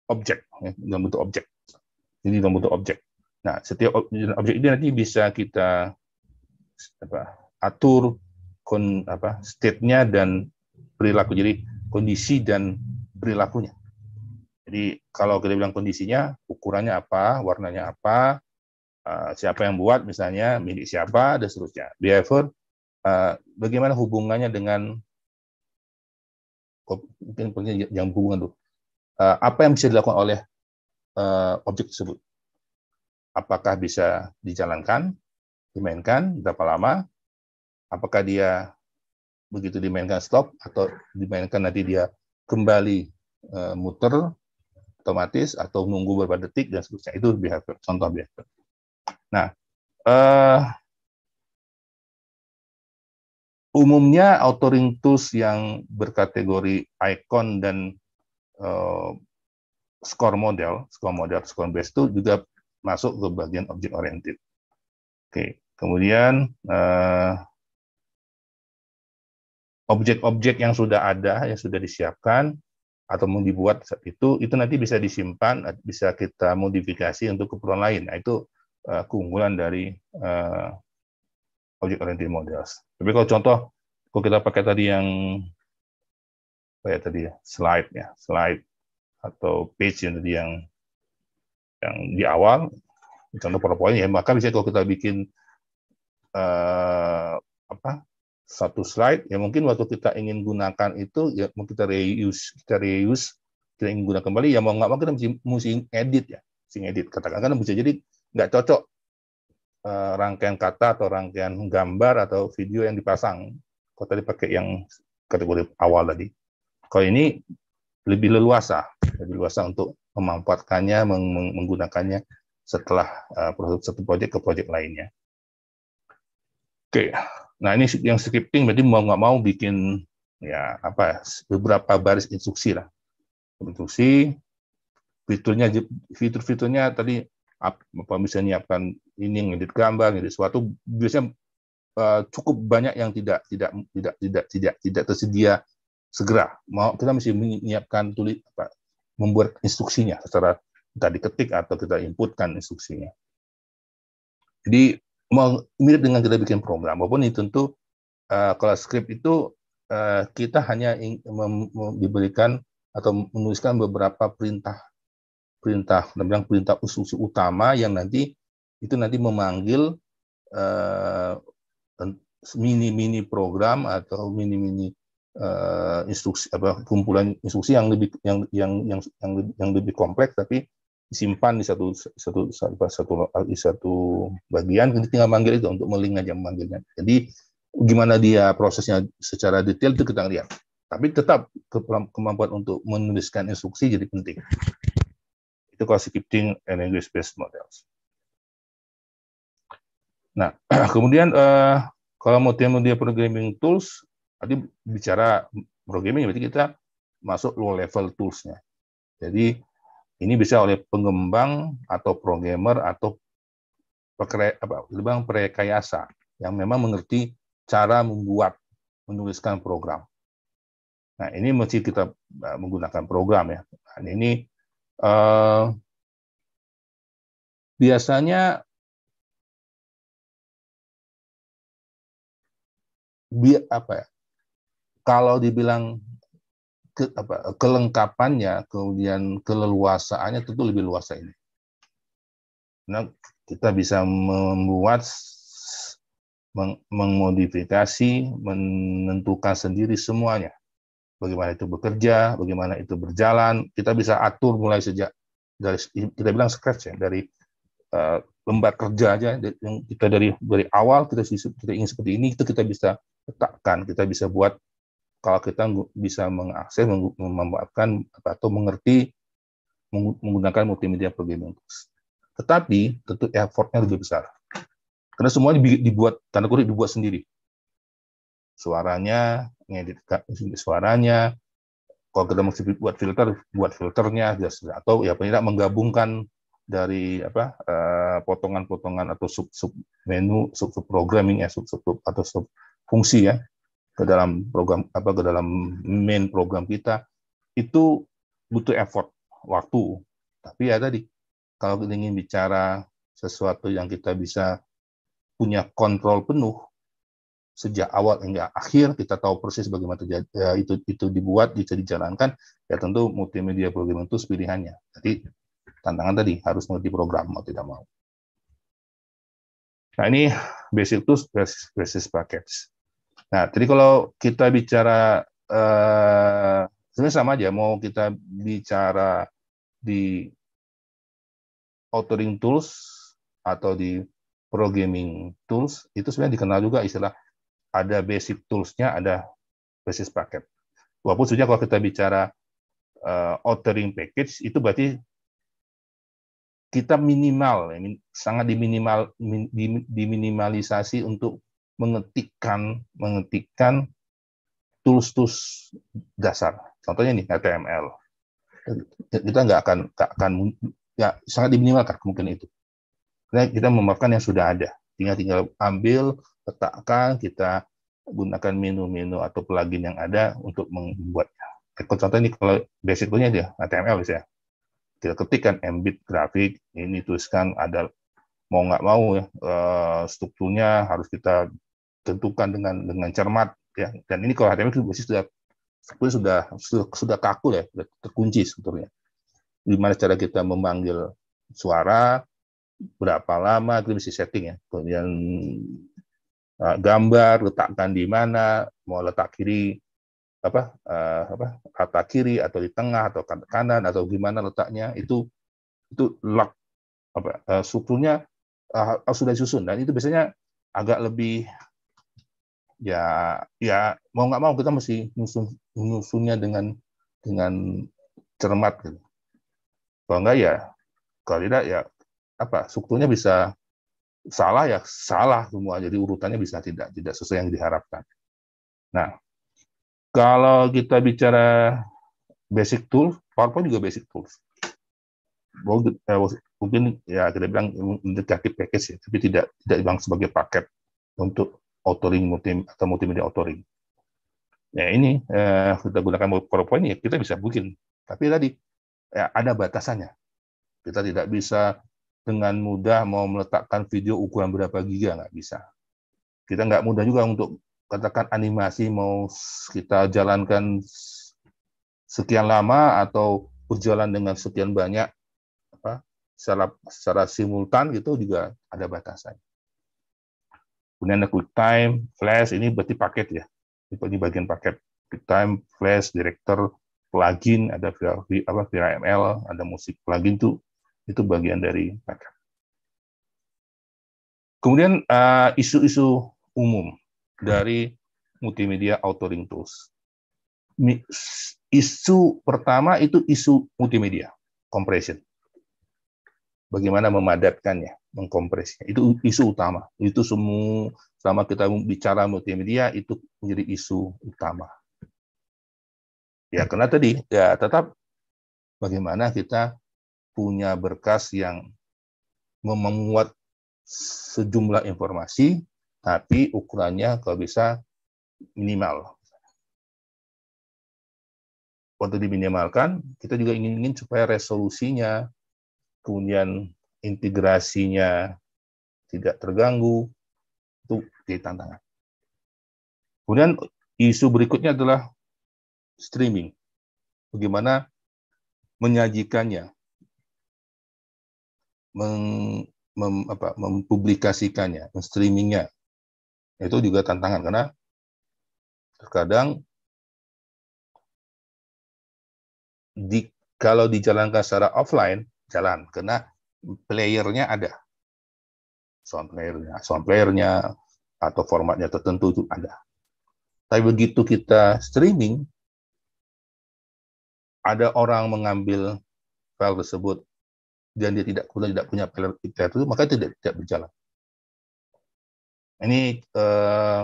objek ya, dalam bentuk objek jadi dalam bentuk objek nah setiap objek, ini nanti bisa kita apa atur kon apa state-nya dan perilaku. Jadi kondisi dan perilakunya. Jadi kalau kita bilang kondisinya, ukurannya apa, warnanya apa, uh, siapa yang buat misalnya, milik siapa, dan seterusnya. Behavior, uh, bagaimana hubungannya dengan mungkin yang hubungan tuh. Eh, apa yang bisa dilakukan oleh objek tersebut? Apakah bisa dijalankan? dimainkan berapa lama, apakah dia begitu dimainkan stop atau dimainkan nanti dia kembali e, muter otomatis atau nunggu beberapa detik dan seterusnya itu behavior contoh behavior. Nah, uh, umumnya authoring tools yang berkategori icon dan uh, score model, score model, score based itu juga masuk ke bagian object oriented. Oke, kemudian eh, objek-objek uh, yang sudah ada, yang sudah disiapkan atau mau dibuat saat itu, itu nanti bisa disimpan, bisa kita modifikasi untuk keperluan lain. Nah, itu uh, keunggulan dari uh, eh, objek oriented models. Tapi kalau contoh, kalau kita pakai tadi yang apa ya tadi ya, slide ya, slide atau page yang tadi yang yang di awal contoh PowerPoint ya maka bisa kalau kita bikin uh, apa satu slide ya mungkin waktu kita ingin gunakan itu ya mau kita reuse kita reuse kita ingin gunakan kembali ya mau nggak mau kita mesti, mesti edit ya mesti edit katakan kan bisa jadi nggak cocok uh, rangkaian kata atau rangkaian gambar atau video yang dipasang kalau tadi pakai yang kategori awal tadi kalau ini lebih leluasa lebih leluasa untuk memanfaatkannya, menggunakannya setelah eh, produk satu project ke project lainnya. Oke, nah ini yang scripting berarti mau nggak mau bikin ya apa beberapa baris instruksi lah, instruksi fiturnya fitur-fiturnya tadi apa misalnya nyiapkan ini ngedit gambar ngedit sesuatu biasanya eh, cukup banyak yang tidak tidak tidak tidak tidak tidak tersedia segera mau kita mesti menyiapkan tulis apa membuat instruksinya secara kita diketik atau kita inputkan instruksinya. Jadi mirip dengan kita bikin program, maupun itu tentu eh, kalau script itu eh, kita hanya diberikan atau menuliskan beberapa perintah perintah, kita perintah instruksi utama yang nanti itu nanti memanggil eh, mini-mini program atau mini-mini instruksi apa kumpulan instruksi yang lebih yang yang yang yang lebih kompleks tapi disimpan di satu satu satu satu, satu bagian kita tinggal manggil itu untuk melink aja memanggilnya jadi gimana dia prosesnya secara detail itu kita lihat tapi tetap kemampuan untuk menuliskan instruksi jadi penting itu scripting and language based models nah kemudian uh, kalau dia programming tools tadi bicara programming berarti kita masuk low level toolsnya jadi ini bisa oleh pengembang atau programmer atau lebang perekayasa yang memang mengerti cara membuat menuliskan program. Nah, ini mesti kita eh, menggunakan program ya. Nah, ini eh, biasanya bi apa ya? Kalau dibilang ke, apa, kelengkapannya, kemudian keleluasaannya tentu lebih luas ini. Nah, kita bisa membuat meng mengmodifikasi, menentukan sendiri semuanya. Bagaimana itu bekerja, bagaimana itu berjalan, kita bisa atur mulai sejak dari kita bilang scratch ya, dari uh, lembar kerja aja yang kita dari dari awal kita kita ingin seperti ini itu kita bisa letakkan, kita bisa buat kalau kita bisa mengakses, memanfaatkan atau mengerti menggunakan multimedia programming. Tetapi tentu effortnya lebih besar. Karena semua dibuat, tanda kurik dibuat sendiri. Suaranya, ngedit suaranya, kalau kita mesti buat filter, buat filternya, ya atau ya tidak menggabungkan dari apa eh, potongan-potongan atau sub sub menu sub sub programming ya sub, sub atau sub fungsi ya ke dalam program apa ke dalam main program kita itu butuh effort waktu tapi ya tadi kalau ingin bicara sesuatu yang kita bisa punya kontrol penuh sejak awal hingga akhir kita tahu persis bagaimana terjadi, ya, itu itu dibuat bisa dijalankan ya tentu multimedia program itu pilihannya jadi tantangan tadi harus mengerti program mau tidak mau nah ini basic tools basis, basis package Nah, jadi kalau kita bicara eh, sebenarnya sama aja, mau kita bicara di authoring tools atau di programming tools itu sebenarnya dikenal juga istilah ada basic tools-nya, ada basis paket. Walaupun sebenarnya kalau kita bicara uh, authoring package itu berarti kita minimal, ya, sangat diminimal, diminimalisasi untuk mengetikkan mengetikkan tools-tools dasar. Contohnya nih HTML. Kita nggak akan nggak akan ya sangat diminimalkan kemungkinan itu. Karena kita memakan yang sudah ada. Tinggal tinggal ambil, letakkan, kita gunakan menu-menu atau plugin yang ada untuk membuatnya. Contohnya ini kalau basic punya dia HTML ya. Kita ketikkan embed grafik, ini tuliskan ada mau nggak mau ya eh, strukturnya harus kita tentukan dengan dengan cermat ya dan ini kalau HTML basis sudah sudah sudah sudah kaku ya sudah terkunci sebetulnya gimana cara kita memanggil suara berapa lama itu bisa setting ya kemudian e, gambar letakkan di mana mau letak kiri apa e, apa kata kiri atau di tengah atau kanan atau gimana letaknya itu itu lock apa e, strukturnya sudah susun dan itu biasanya agak lebih ya ya mau nggak mau kita mesti nyusun, nyusunnya dengan dengan cermat gitu. Kalau enggak ya kalau tidak ya apa strukturnya bisa salah ya salah semua jadi urutannya bisa tidak tidak sesuai yang diharapkan. Nah kalau kita bicara basic tool PowerPoint juga basic tools. Eh, mungkin ya kita bilang integrative package ya, tapi tidak tidak bilang sebagai paket untuk authoring multi atau multimedia authoring. Ya ini eh, kita gunakan PowerPoint ya kita bisa bikin, tapi tadi ya, ada batasannya. Kita tidak bisa dengan mudah mau meletakkan video ukuran berapa giga nggak bisa. Kita nggak mudah juga untuk katakan animasi mau kita jalankan sekian lama atau berjalan dengan sekian banyak apa secara secara simultan itu juga ada batasannya. Kemudian ada time Flash, ini berarti paket ya. Ini bagian paket. time Flash, Director, plugin, ada apa, VRML, ada musik plugin itu itu bagian dari paket. Kemudian eh, isu-isu uh, umum dari multimedia authoring tools. Isu pertama itu isu multimedia compression bagaimana memadatkannya, mengkompresnya. Itu isu utama. Itu semua selama kita bicara multimedia itu menjadi isu utama. Ya karena tadi ya tetap bagaimana kita punya berkas yang memuat sejumlah informasi tapi ukurannya kalau bisa minimal. Untuk diminimalkan, kita juga ingin ingin supaya resolusinya kemudian integrasinya tidak terganggu, itu jadi tantangan. Kemudian isu berikutnya adalah streaming. Bagaimana menyajikannya, meng, mem, apa, mempublikasikannya, streamingnya. Itu juga tantangan karena terkadang di, kalau dijalankan secara offline jalan karena playernya ada sound playernya sound playernya atau formatnya tertentu itu ada tapi begitu kita streaming ada orang mengambil file tersebut dan dia tidak kemudian tidak punya player, itu maka tidak tidak berjalan ini eh,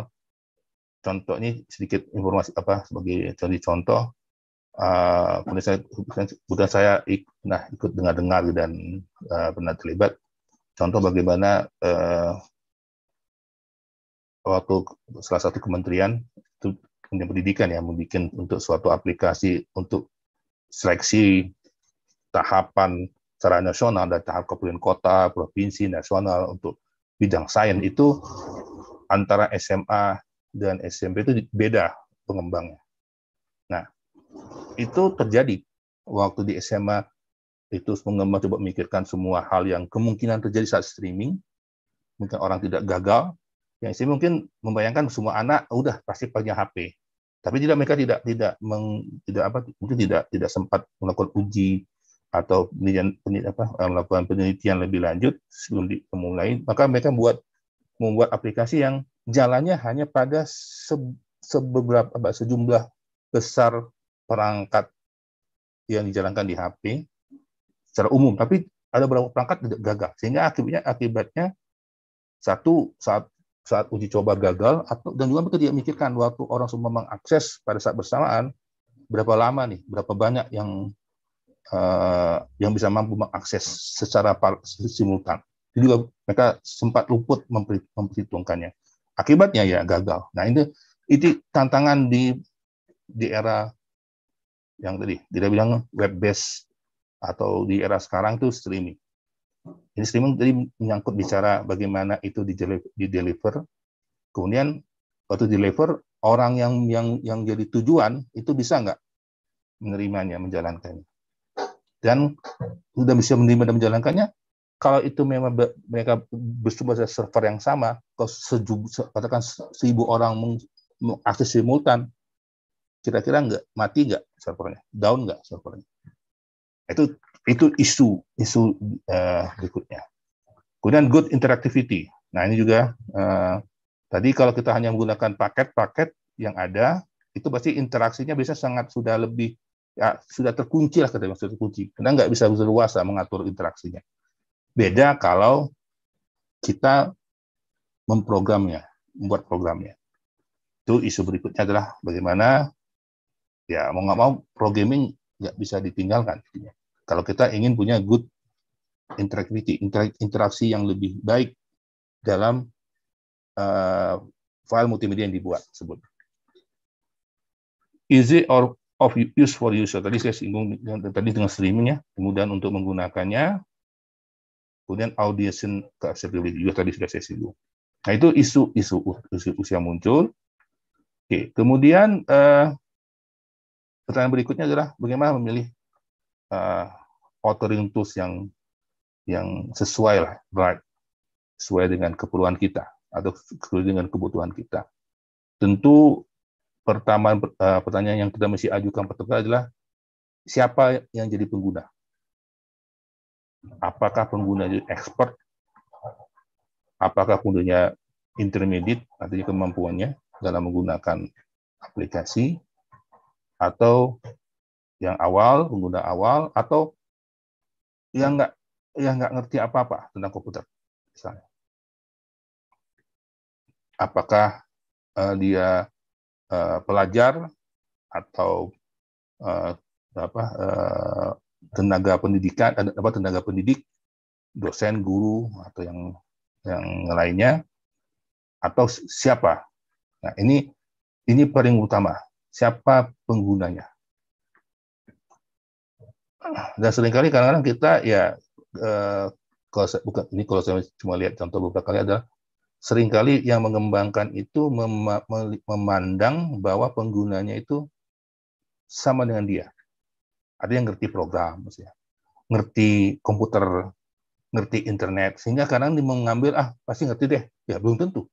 contoh ini sedikit informasi apa sebagai contoh Uh, saya, kemudian saya ik, nah, ikut dengar-dengar gitu dan uh, pernah terlibat. Contoh bagaimana uh, waktu salah satu kementerian itu kementerian pendidikan ya membuat untuk suatu aplikasi untuk seleksi tahapan secara nasional dan tahap kabupaten kota, provinsi, nasional untuk bidang sains itu antara SMA dan SMP itu beda pengembangnya itu terjadi waktu di SMA itu pengembang coba memikirkan semua hal yang kemungkinan terjadi saat streaming mungkin orang tidak gagal yang saya mungkin membayangkan semua anak udah pasti punya HP tapi tidak mereka tidak tidak meng, tidak apa mungkin tidak tidak sempat melakukan uji atau penelitian, penelitian apa eh, melakukan penelitian lebih lanjut sebelum dimulai maka mereka buat membuat aplikasi yang jalannya hanya pada se, sebeberapa sejumlah besar perangkat yang dijalankan di HP secara umum, tapi ada beberapa perangkat tidak gagal, sehingga akibatnya akibatnya satu saat saat uji coba gagal atau dan juga mereka tidak mikirkan waktu orang semua mengakses pada saat bersamaan berapa lama nih, berapa banyak yang uh, yang bisa mampu mengakses secara simultan. jadi mereka sempat luput memperhitungkannya. Akibatnya ya gagal. Nah ini itu tantangan di di era yang tadi tidak bilang web based atau di era sekarang itu streaming. Ini streaming tadi menyangkut bicara bagaimana itu di deliver. Kemudian waktu deliver orang yang yang yang jadi tujuan itu bisa nggak menerimanya, menjalankannya. Dan sudah bisa menerima dan menjalankannya, kalau itu memang be, mereka bersumber dari server yang sama, kalau se, katakan seribu orang mengakses simultan, kira-kira nggak mati nggak servernya down nggak servernya itu itu isu isu uh, berikutnya kemudian good interactivity nah ini juga uh, tadi kalau kita hanya menggunakan paket-paket yang ada itu pasti interaksinya bisa sangat sudah lebih ya, sudah terkunci lah kata maksud terkunci karena nggak bisa berluasa mengatur interaksinya beda kalau kita memprogramnya membuat programnya itu isu berikutnya adalah bagaimana ya mau nggak mau pro gaming nggak bisa ditinggalkan. Kalau kita ingin punya good interactivity, interaksi yang lebih baik dalam uh, file multimedia yang dibuat sebut Easy or of use for user. Tadi saya singgung tadi dengan streaming ya, kemudian untuk menggunakannya, kemudian audition ke accessibility juga tadi sudah saya singgung. Nah itu isu-isu usia muncul. Oke, kemudian uh, Pertanyaan berikutnya adalah bagaimana memilih uh, eh, authoring tools yang yang sesuai lah, right? Sesuai dengan keperluan kita atau sesuai dengan kebutuhan kita. Tentu pertama eh, pertanyaan yang kita mesti ajukan pertama adalah siapa yang jadi pengguna? Apakah pengguna jadi expert? Apakah penggunanya intermediate artinya kemampuannya dalam menggunakan aplikasi atau yang awal, pengguna awal, atau yang nggak yang nggak ngerti apa-apa tentang komputer, misalnya. Apakah uh, dia uh, pelajar atau uh, apa uh, tenaga pendidikan, apa tenaga pendidik, dosen, guru, atau yang yang lainnya, atau siapa? Nah, ini ini paling utama siapa penggunanya. Dan seringkali kadang-kadang kita ya eh, kalau saya, bukan ini kalau saya cuma lihat contoh beberapa kali adalah seringkali yang mengembangkan itu memandang bahwa penggunanya itu sama dengan dia. Ada yang ngerti program, misalnya. ngerti komputer, ngerti internet, sehingga kadang dia mengambil ah pasti ngerti deh, ya belum tentu.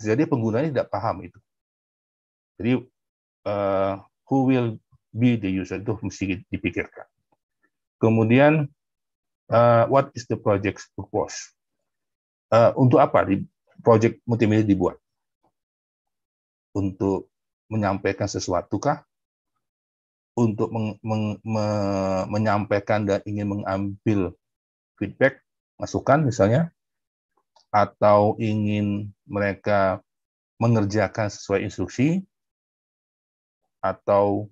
Jadi penggunanya tidak paham itu. Jadi uh, who will be the user itu mesti dipikirkan. Kemudian uh, what is the project purpose? Uh, untuk apa di project multimedia dibuat? Untuk menyampaikan sesuatu kah? Untuk meng, meng, me, menyampaikan dan ingin mengambil feedback, masukan misalnya, atau ingin mereka mengerjakan sesuai instruksi, atau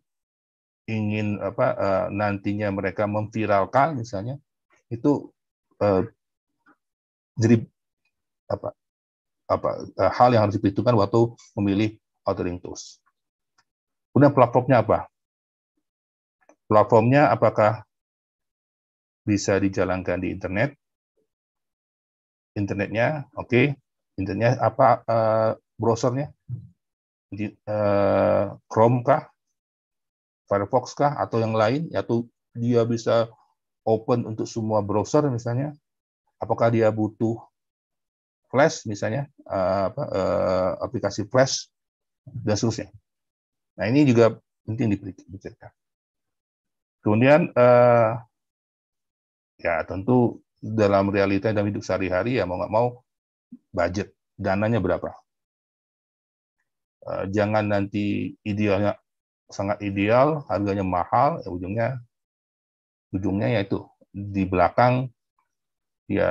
ingin apa eh, nantinya mereka memviralkan misalnya itu eh, jadi apa apa eh, hal yang harus diperhitungkan waktu memilih authoring tools. Kemudian platformnya apa? Platformnya apakah bisa dijalankan di internet? Internetnya, oke. Okay. Internetnya apa browsernya? di, eh, Chrome kah, Firefox kah, atau yang lain, yaitu dia bisa open untuk semua browser misalnya, apakah dia butuh flash misalnya, eh, apa, eh, aplikasi flash, dan seterusnya. Nah ini juga penting dipikirkan. Kemudian eh, ya tentu dalam realita dalam hidup sehari-hari ya mau nggak mau budget dananya berapa Eh, jangan nanti idealnya sangat ideal, harganya mahal, ya ujungnya ujungnya yaitu di belakang ya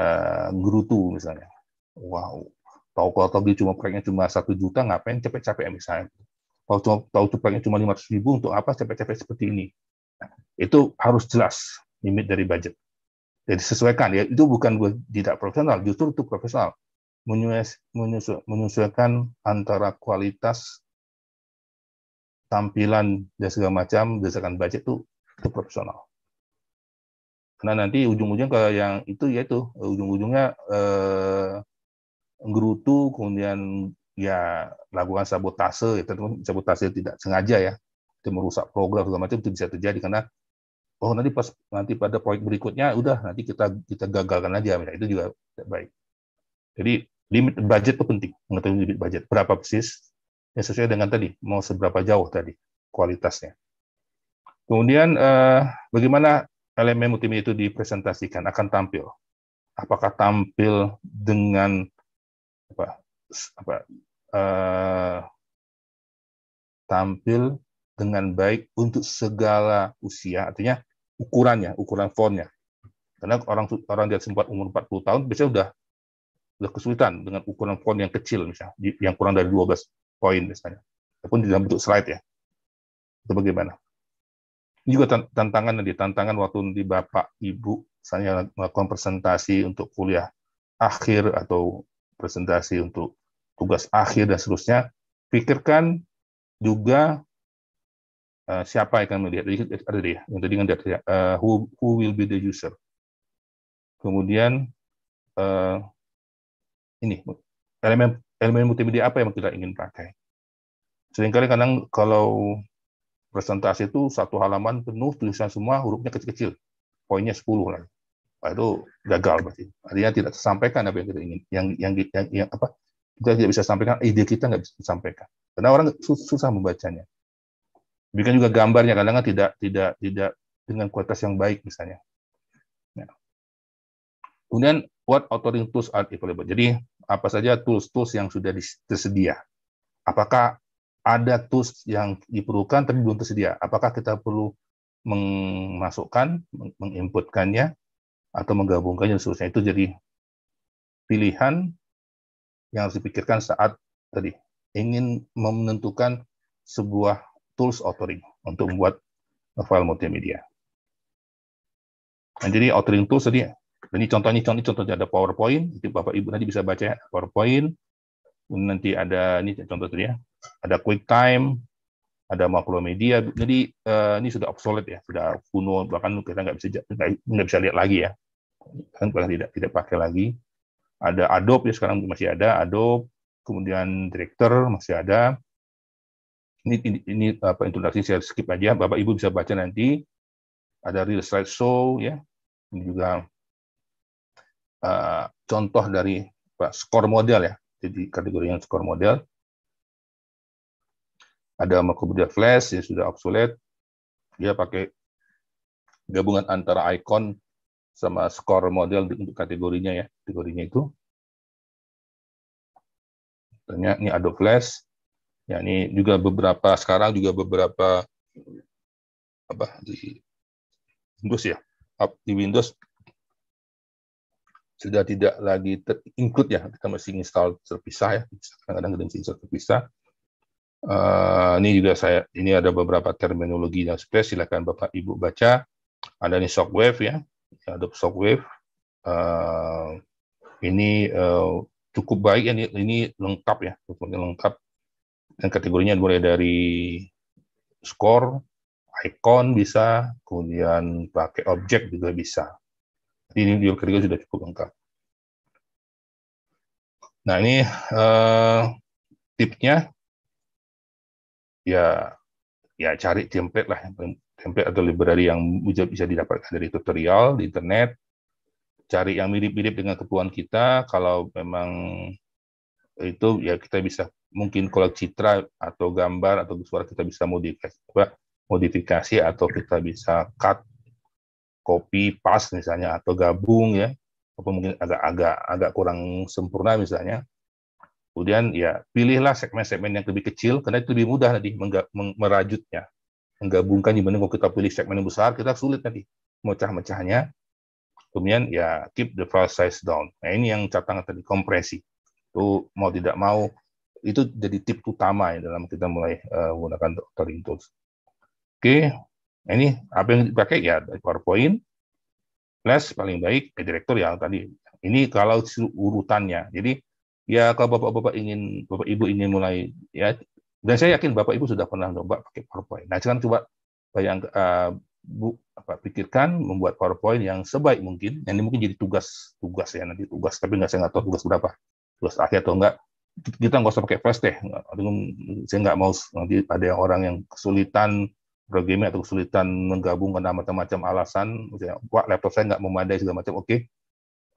gerutu misalnya. Wow, tahu kalau tahu cuma proyeknya cuma satu juta ngapain capek-capek ya misalnya. Tahu cuma tahu proyeknya cuma lima ratus ribu untuk apa capek-capek seperti ini. Itu harus jelas limit dari budget. Jadi sesuaikan ya itu bukan buat tidak profesional, justru itu profesional menyesuaikan antara kualitas tampilan dan segala macam berdasarkan budget itu itu profesional. Karena nanti ujung-ujungnya kalau yang itu ya itu ujung-ujungnya eh, gerutu kemudian ya lakukan sabotase ya tentu sabotase tidak sengaja ya itu merusak program segala macam itu bisa terjadi karena oh nanti pas nanti pada proyek berikutnya udah nanti kita kita gagalkan aja ya. itu juga tidak baik jadi limit budget itu penting, mengetahui limit budget. Berapa persis? yang sesuai dengan tadi, mau seberapa jauh tadi kualitasnya. Kemudian eh, bagaimana elemen multimedia itu dipresentasikan, akan tampil. Apakah tampil dengan apa, apa eh, tampil dengan baik untuk segala usia, artinya ukurannya, ukuran fontnya. Karena orang orang di atas umur 40 tahun biasanya sudah sudah kesulitan dengan ukuran font yang kecil misalnya, yang kurang dari 12 poin misalnya, ataupun dalam bentuk slide ya. Itu bagaimana? Ini juga tantangan nanti, tantangan waktu di Bapak, Ibu, misalnya melakukan presentasi untuk kuliah akhir atau presentasi untuk tugas akhir dan seterusnya, pikirkan juga eh, siapa yang akan melihat. ada dia, yang tadi kan ada eh, who, will be the user. Kemudian eh, ini elemen elemen multimedia apa yang kita ingin pakai. Seringkali kadang kalau presentasi itu satu halaman penuh tulisan semua hurufnya kecil-kecil, poinnya 10 lah. Nah, itu gagal berarti. Artinya tidak tersampaikan apa yang kita ingin, yang yang, yang, yang apa kita tidak bisa sampaikan, ide kita nggak bisa disampaikan. Karena orang susah membacanya. Bikin juga gambarnya kadang-kadang kan tidak tidak tidak dengan kualitas yang baik misalnya. Ya. Kemudian What authoring tools are available? Jadi, apa saja tools-tools yang sudah tersedia? Apakah ada tools yang diperlukan tapi belum tersedia? Apakah kita perlu memasukkan, menginputkannya, atau menggabungkannya dan seterusnya? Itu jadi pilihan yang harus dipikirkan saat tadi ingin menentukan sebuah tools authoring untuk membuat file multimedia. Nah, jadi authoring tools tadi ini contohnya, contohnya, contohnya ada PowerPoint, itu Bapak Ibu nanti bisa baca ya, PowerPoint. Nanti ada ini contoh tadi ya, ada QuickTime, ada Macromedia. Jadi eh, ini sudah obsolete ya, sudah kuno bahkan kita nggak bisa nggak bisa lihat lagi ya. Kan tidak tidak pakai lagi. Ada Adobe ya sekarang masih ada Adobe, kemudian Director masih ada. Ini, ini, ini apa introduksi saya skip aja. Bapak Ibu bisa baca nanti. Ada real slide show ya. Ini juga Eh, contoh dari eh, skor model ya. Jadi kategorinya skor model. Ada Macromedia Flash yang sudah obsolete. Dia pakai gabungan antara icon sama skor model untuk kategorinya ya, kategorinya itu. Ternyata ini Adobe Flash. Ya, ini juga beberapa sekarang juga beberapa apa di Windows ya, di Windows sudah tidak lagi terinclude ya, kita masih install terpisah ya, kadang-kadang kita install terpisah. Uh, ini juga saya, ini ada beberapa terminologi yang spes, silakan Bapak Ibu baca. Ada ini shockwave ya, ada Shockwave. Uh, ini uh, cukup baik, ini, ini lengkap ya, lengkap. Dan kategorinya mulai dari skor, icon bisa, kemudian pakai objek juga bisa. Jadi deal ketiga sudah cukup lengkap. Nah ini uh, tipnya ya ya cari template lah template atau library yang bisa didapatkan dari tutorial di internet cari yang mirip-mirip dengan kebutuhan kita kalau memang itu ya kita bisa mungkin kalau citra atau gambar atau suara kita bisa modifikasi atau kita bisa cut kopi pas misalnya atau gabung ya atau mungkin agak-agak agak kurang sempurna misalnya kemudian ya pilihlah segmen-segmen yang lebih kecil karena itu lebih mudah nanti merajutnya menggabungkan gimana kalau kita pilih segmen yang besar kita sulit nanti mecah-mecahnya kemudian ya keep the file size down nah ini yang catatan tadi kompresi itu mau tidak mau itu jadi tip utama ya dalam kita mulai uh, menggunakan doctoring tools oke okay. Nah, ini apa yang dipakai ya PowerPoint plus paling baik ke direktur yang tadi. Ini kalau urutannya. Jadi ya kalau bapak-bapak ingin bapak ibu ingin mulai ya dan saya yakin bapak ibu sudah pernah coba pakai PowerPoint. Nah, sekarang coba bayang uh, bu, apa, pikirkan membuat PowerPoint yang sebaik mungkin. Yang nah, ini mungkin jadi tugas-tugas ya nanti tugas, tapi nggak saya nggak tahu tugas berapa, tugas akhir atau enggak kita nggak usah pakai flash deh. Saya nggak mau nanti ada yang orang yang kesulitan gagaming atau kesulitan menggabung karena macam-macam alasan, misalnya, wah laptop saya nggak memadai segala macam, oke. Okay.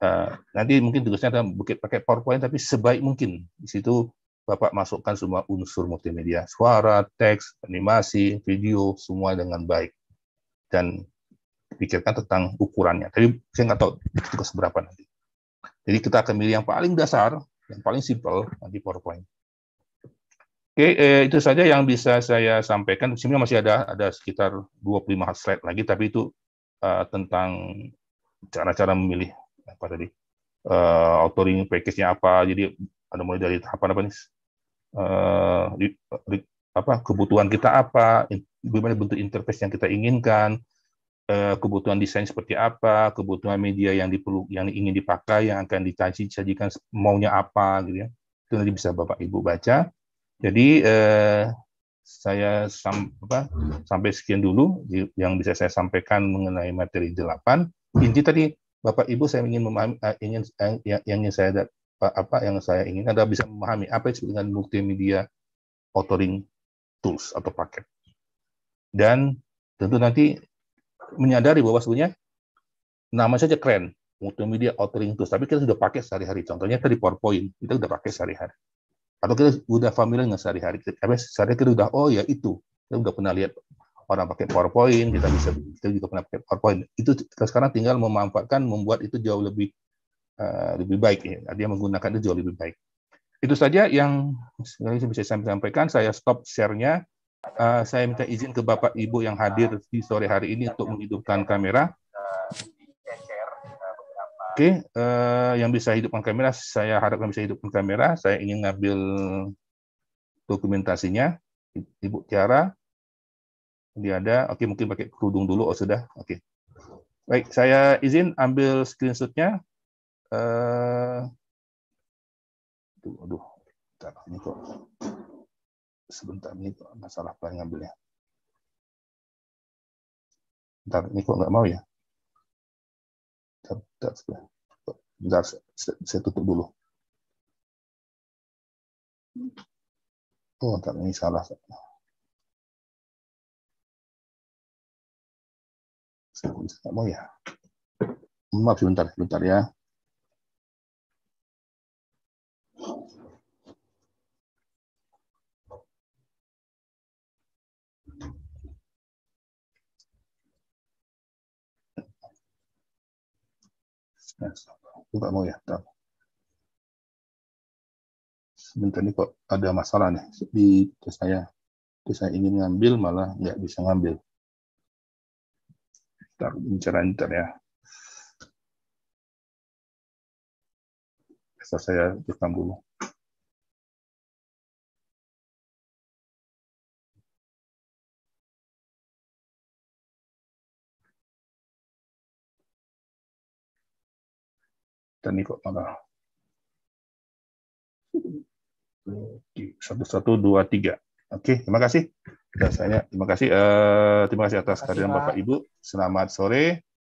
Uh, eh, nanti mungkin tugasnya adalah bukit pakai PowerPoint, tapi sebaik mungkin di situ Bapak masukkan semua unsur multimedia, suara, teks, animasi, video, semua dengan baik. Dan pikirkan tentang ukurannya. Tapi saya nggak tahu tugas berapa nanti. Jadi kita akan milih yang paling dasar, yang paling simple, nanti PowerPoint. Oke, eh, itu saja yang bisa saya sampaikan. Sebenarnya masih ada ada sekitar 25 slide lagi, tapi itu uh, tentang cara-cara memilih apa tadi uh, authoring package-nya apa. Jadi ada mulai dari tahapan apa nih? Eh, uh, di, di, apa kebutuhan kita apa, gimana bentuk interface yang kita inginkan, uh, kebutuhan desain seperti apa, kebutuhan media yang diperlu yang ingin dipakai, yang akan disajikan maunya apa gitu ya. Itu nanti bisa Bapak Ibu baca jadi eh, saya sam apa, sampai sekian dulu yang bisa saya sampaikan mengenai materi 8. Inti tadi Bapak Ibu saya ingin memahami eh, ingin eh, yang, yang ingin saya apa yang saya ingin adalah bisa memahami apa itu dengan multimedia authoring tools atau paket. Dan tentu nanti menyadari bahwa sebenarnya nama saja keren, multimedia authoring tools, tapi kita sudah pakai sehari-hari. Contohnya tadi PowerPoint, kita sudah pakai sehari-hari. Atau kita udah familiar nggak sehari-hari tapi sehari kita udah oh ya itu kita udah pernah lihat orang pakai PowerPoint, kita bisa kita juga pernah pakai PowerPoint. Itu kita sekarang tinggal memanfaatkan membuat itu jauh lebih uh, lebih baik ya. Artinya menggunakan itu jauh lebih baik. Itu saja yang bisa saya sampaikan. Saya stop share-nya. Uh, saya minta izin ke Bapak Ibu yang hadir di sore hari ini untuk menghidupkan kamera. Oke, okay, uh, eh, yang bisa hidupkan kamera, saya harapkan bisa hidupkan kamera. Saya ingin ngambil dokumentasinya, Ibu Tiara. Ini ada, oke okay, mungkin pakai kerudung dulu, oh sudah, oke. Okay. Baik, saya izin ambil screenshotnya. Uh, aduh, aduh, bentar, ini kok. Sebentar, ini kok masalah yang ngambilnya. Bentar, ini kok nggak mau ya? that's saya tutup dulu oh tak ini salah saya mau ya maaf sebentar sebentar ya Ya, Aku mau ya. Tak. Sebentar ini kok ada masalah nih di tes saya. Tes saya ingin ngambil malah nggak bisa ngambil. Kita bicara ntar ya. Bisa saya rekam dulu. dan ikut maka satu satu dua tiga oke terima kasih biasanya terima kasih uh, terima kasih atas kehadiran bapak ibu selamat sore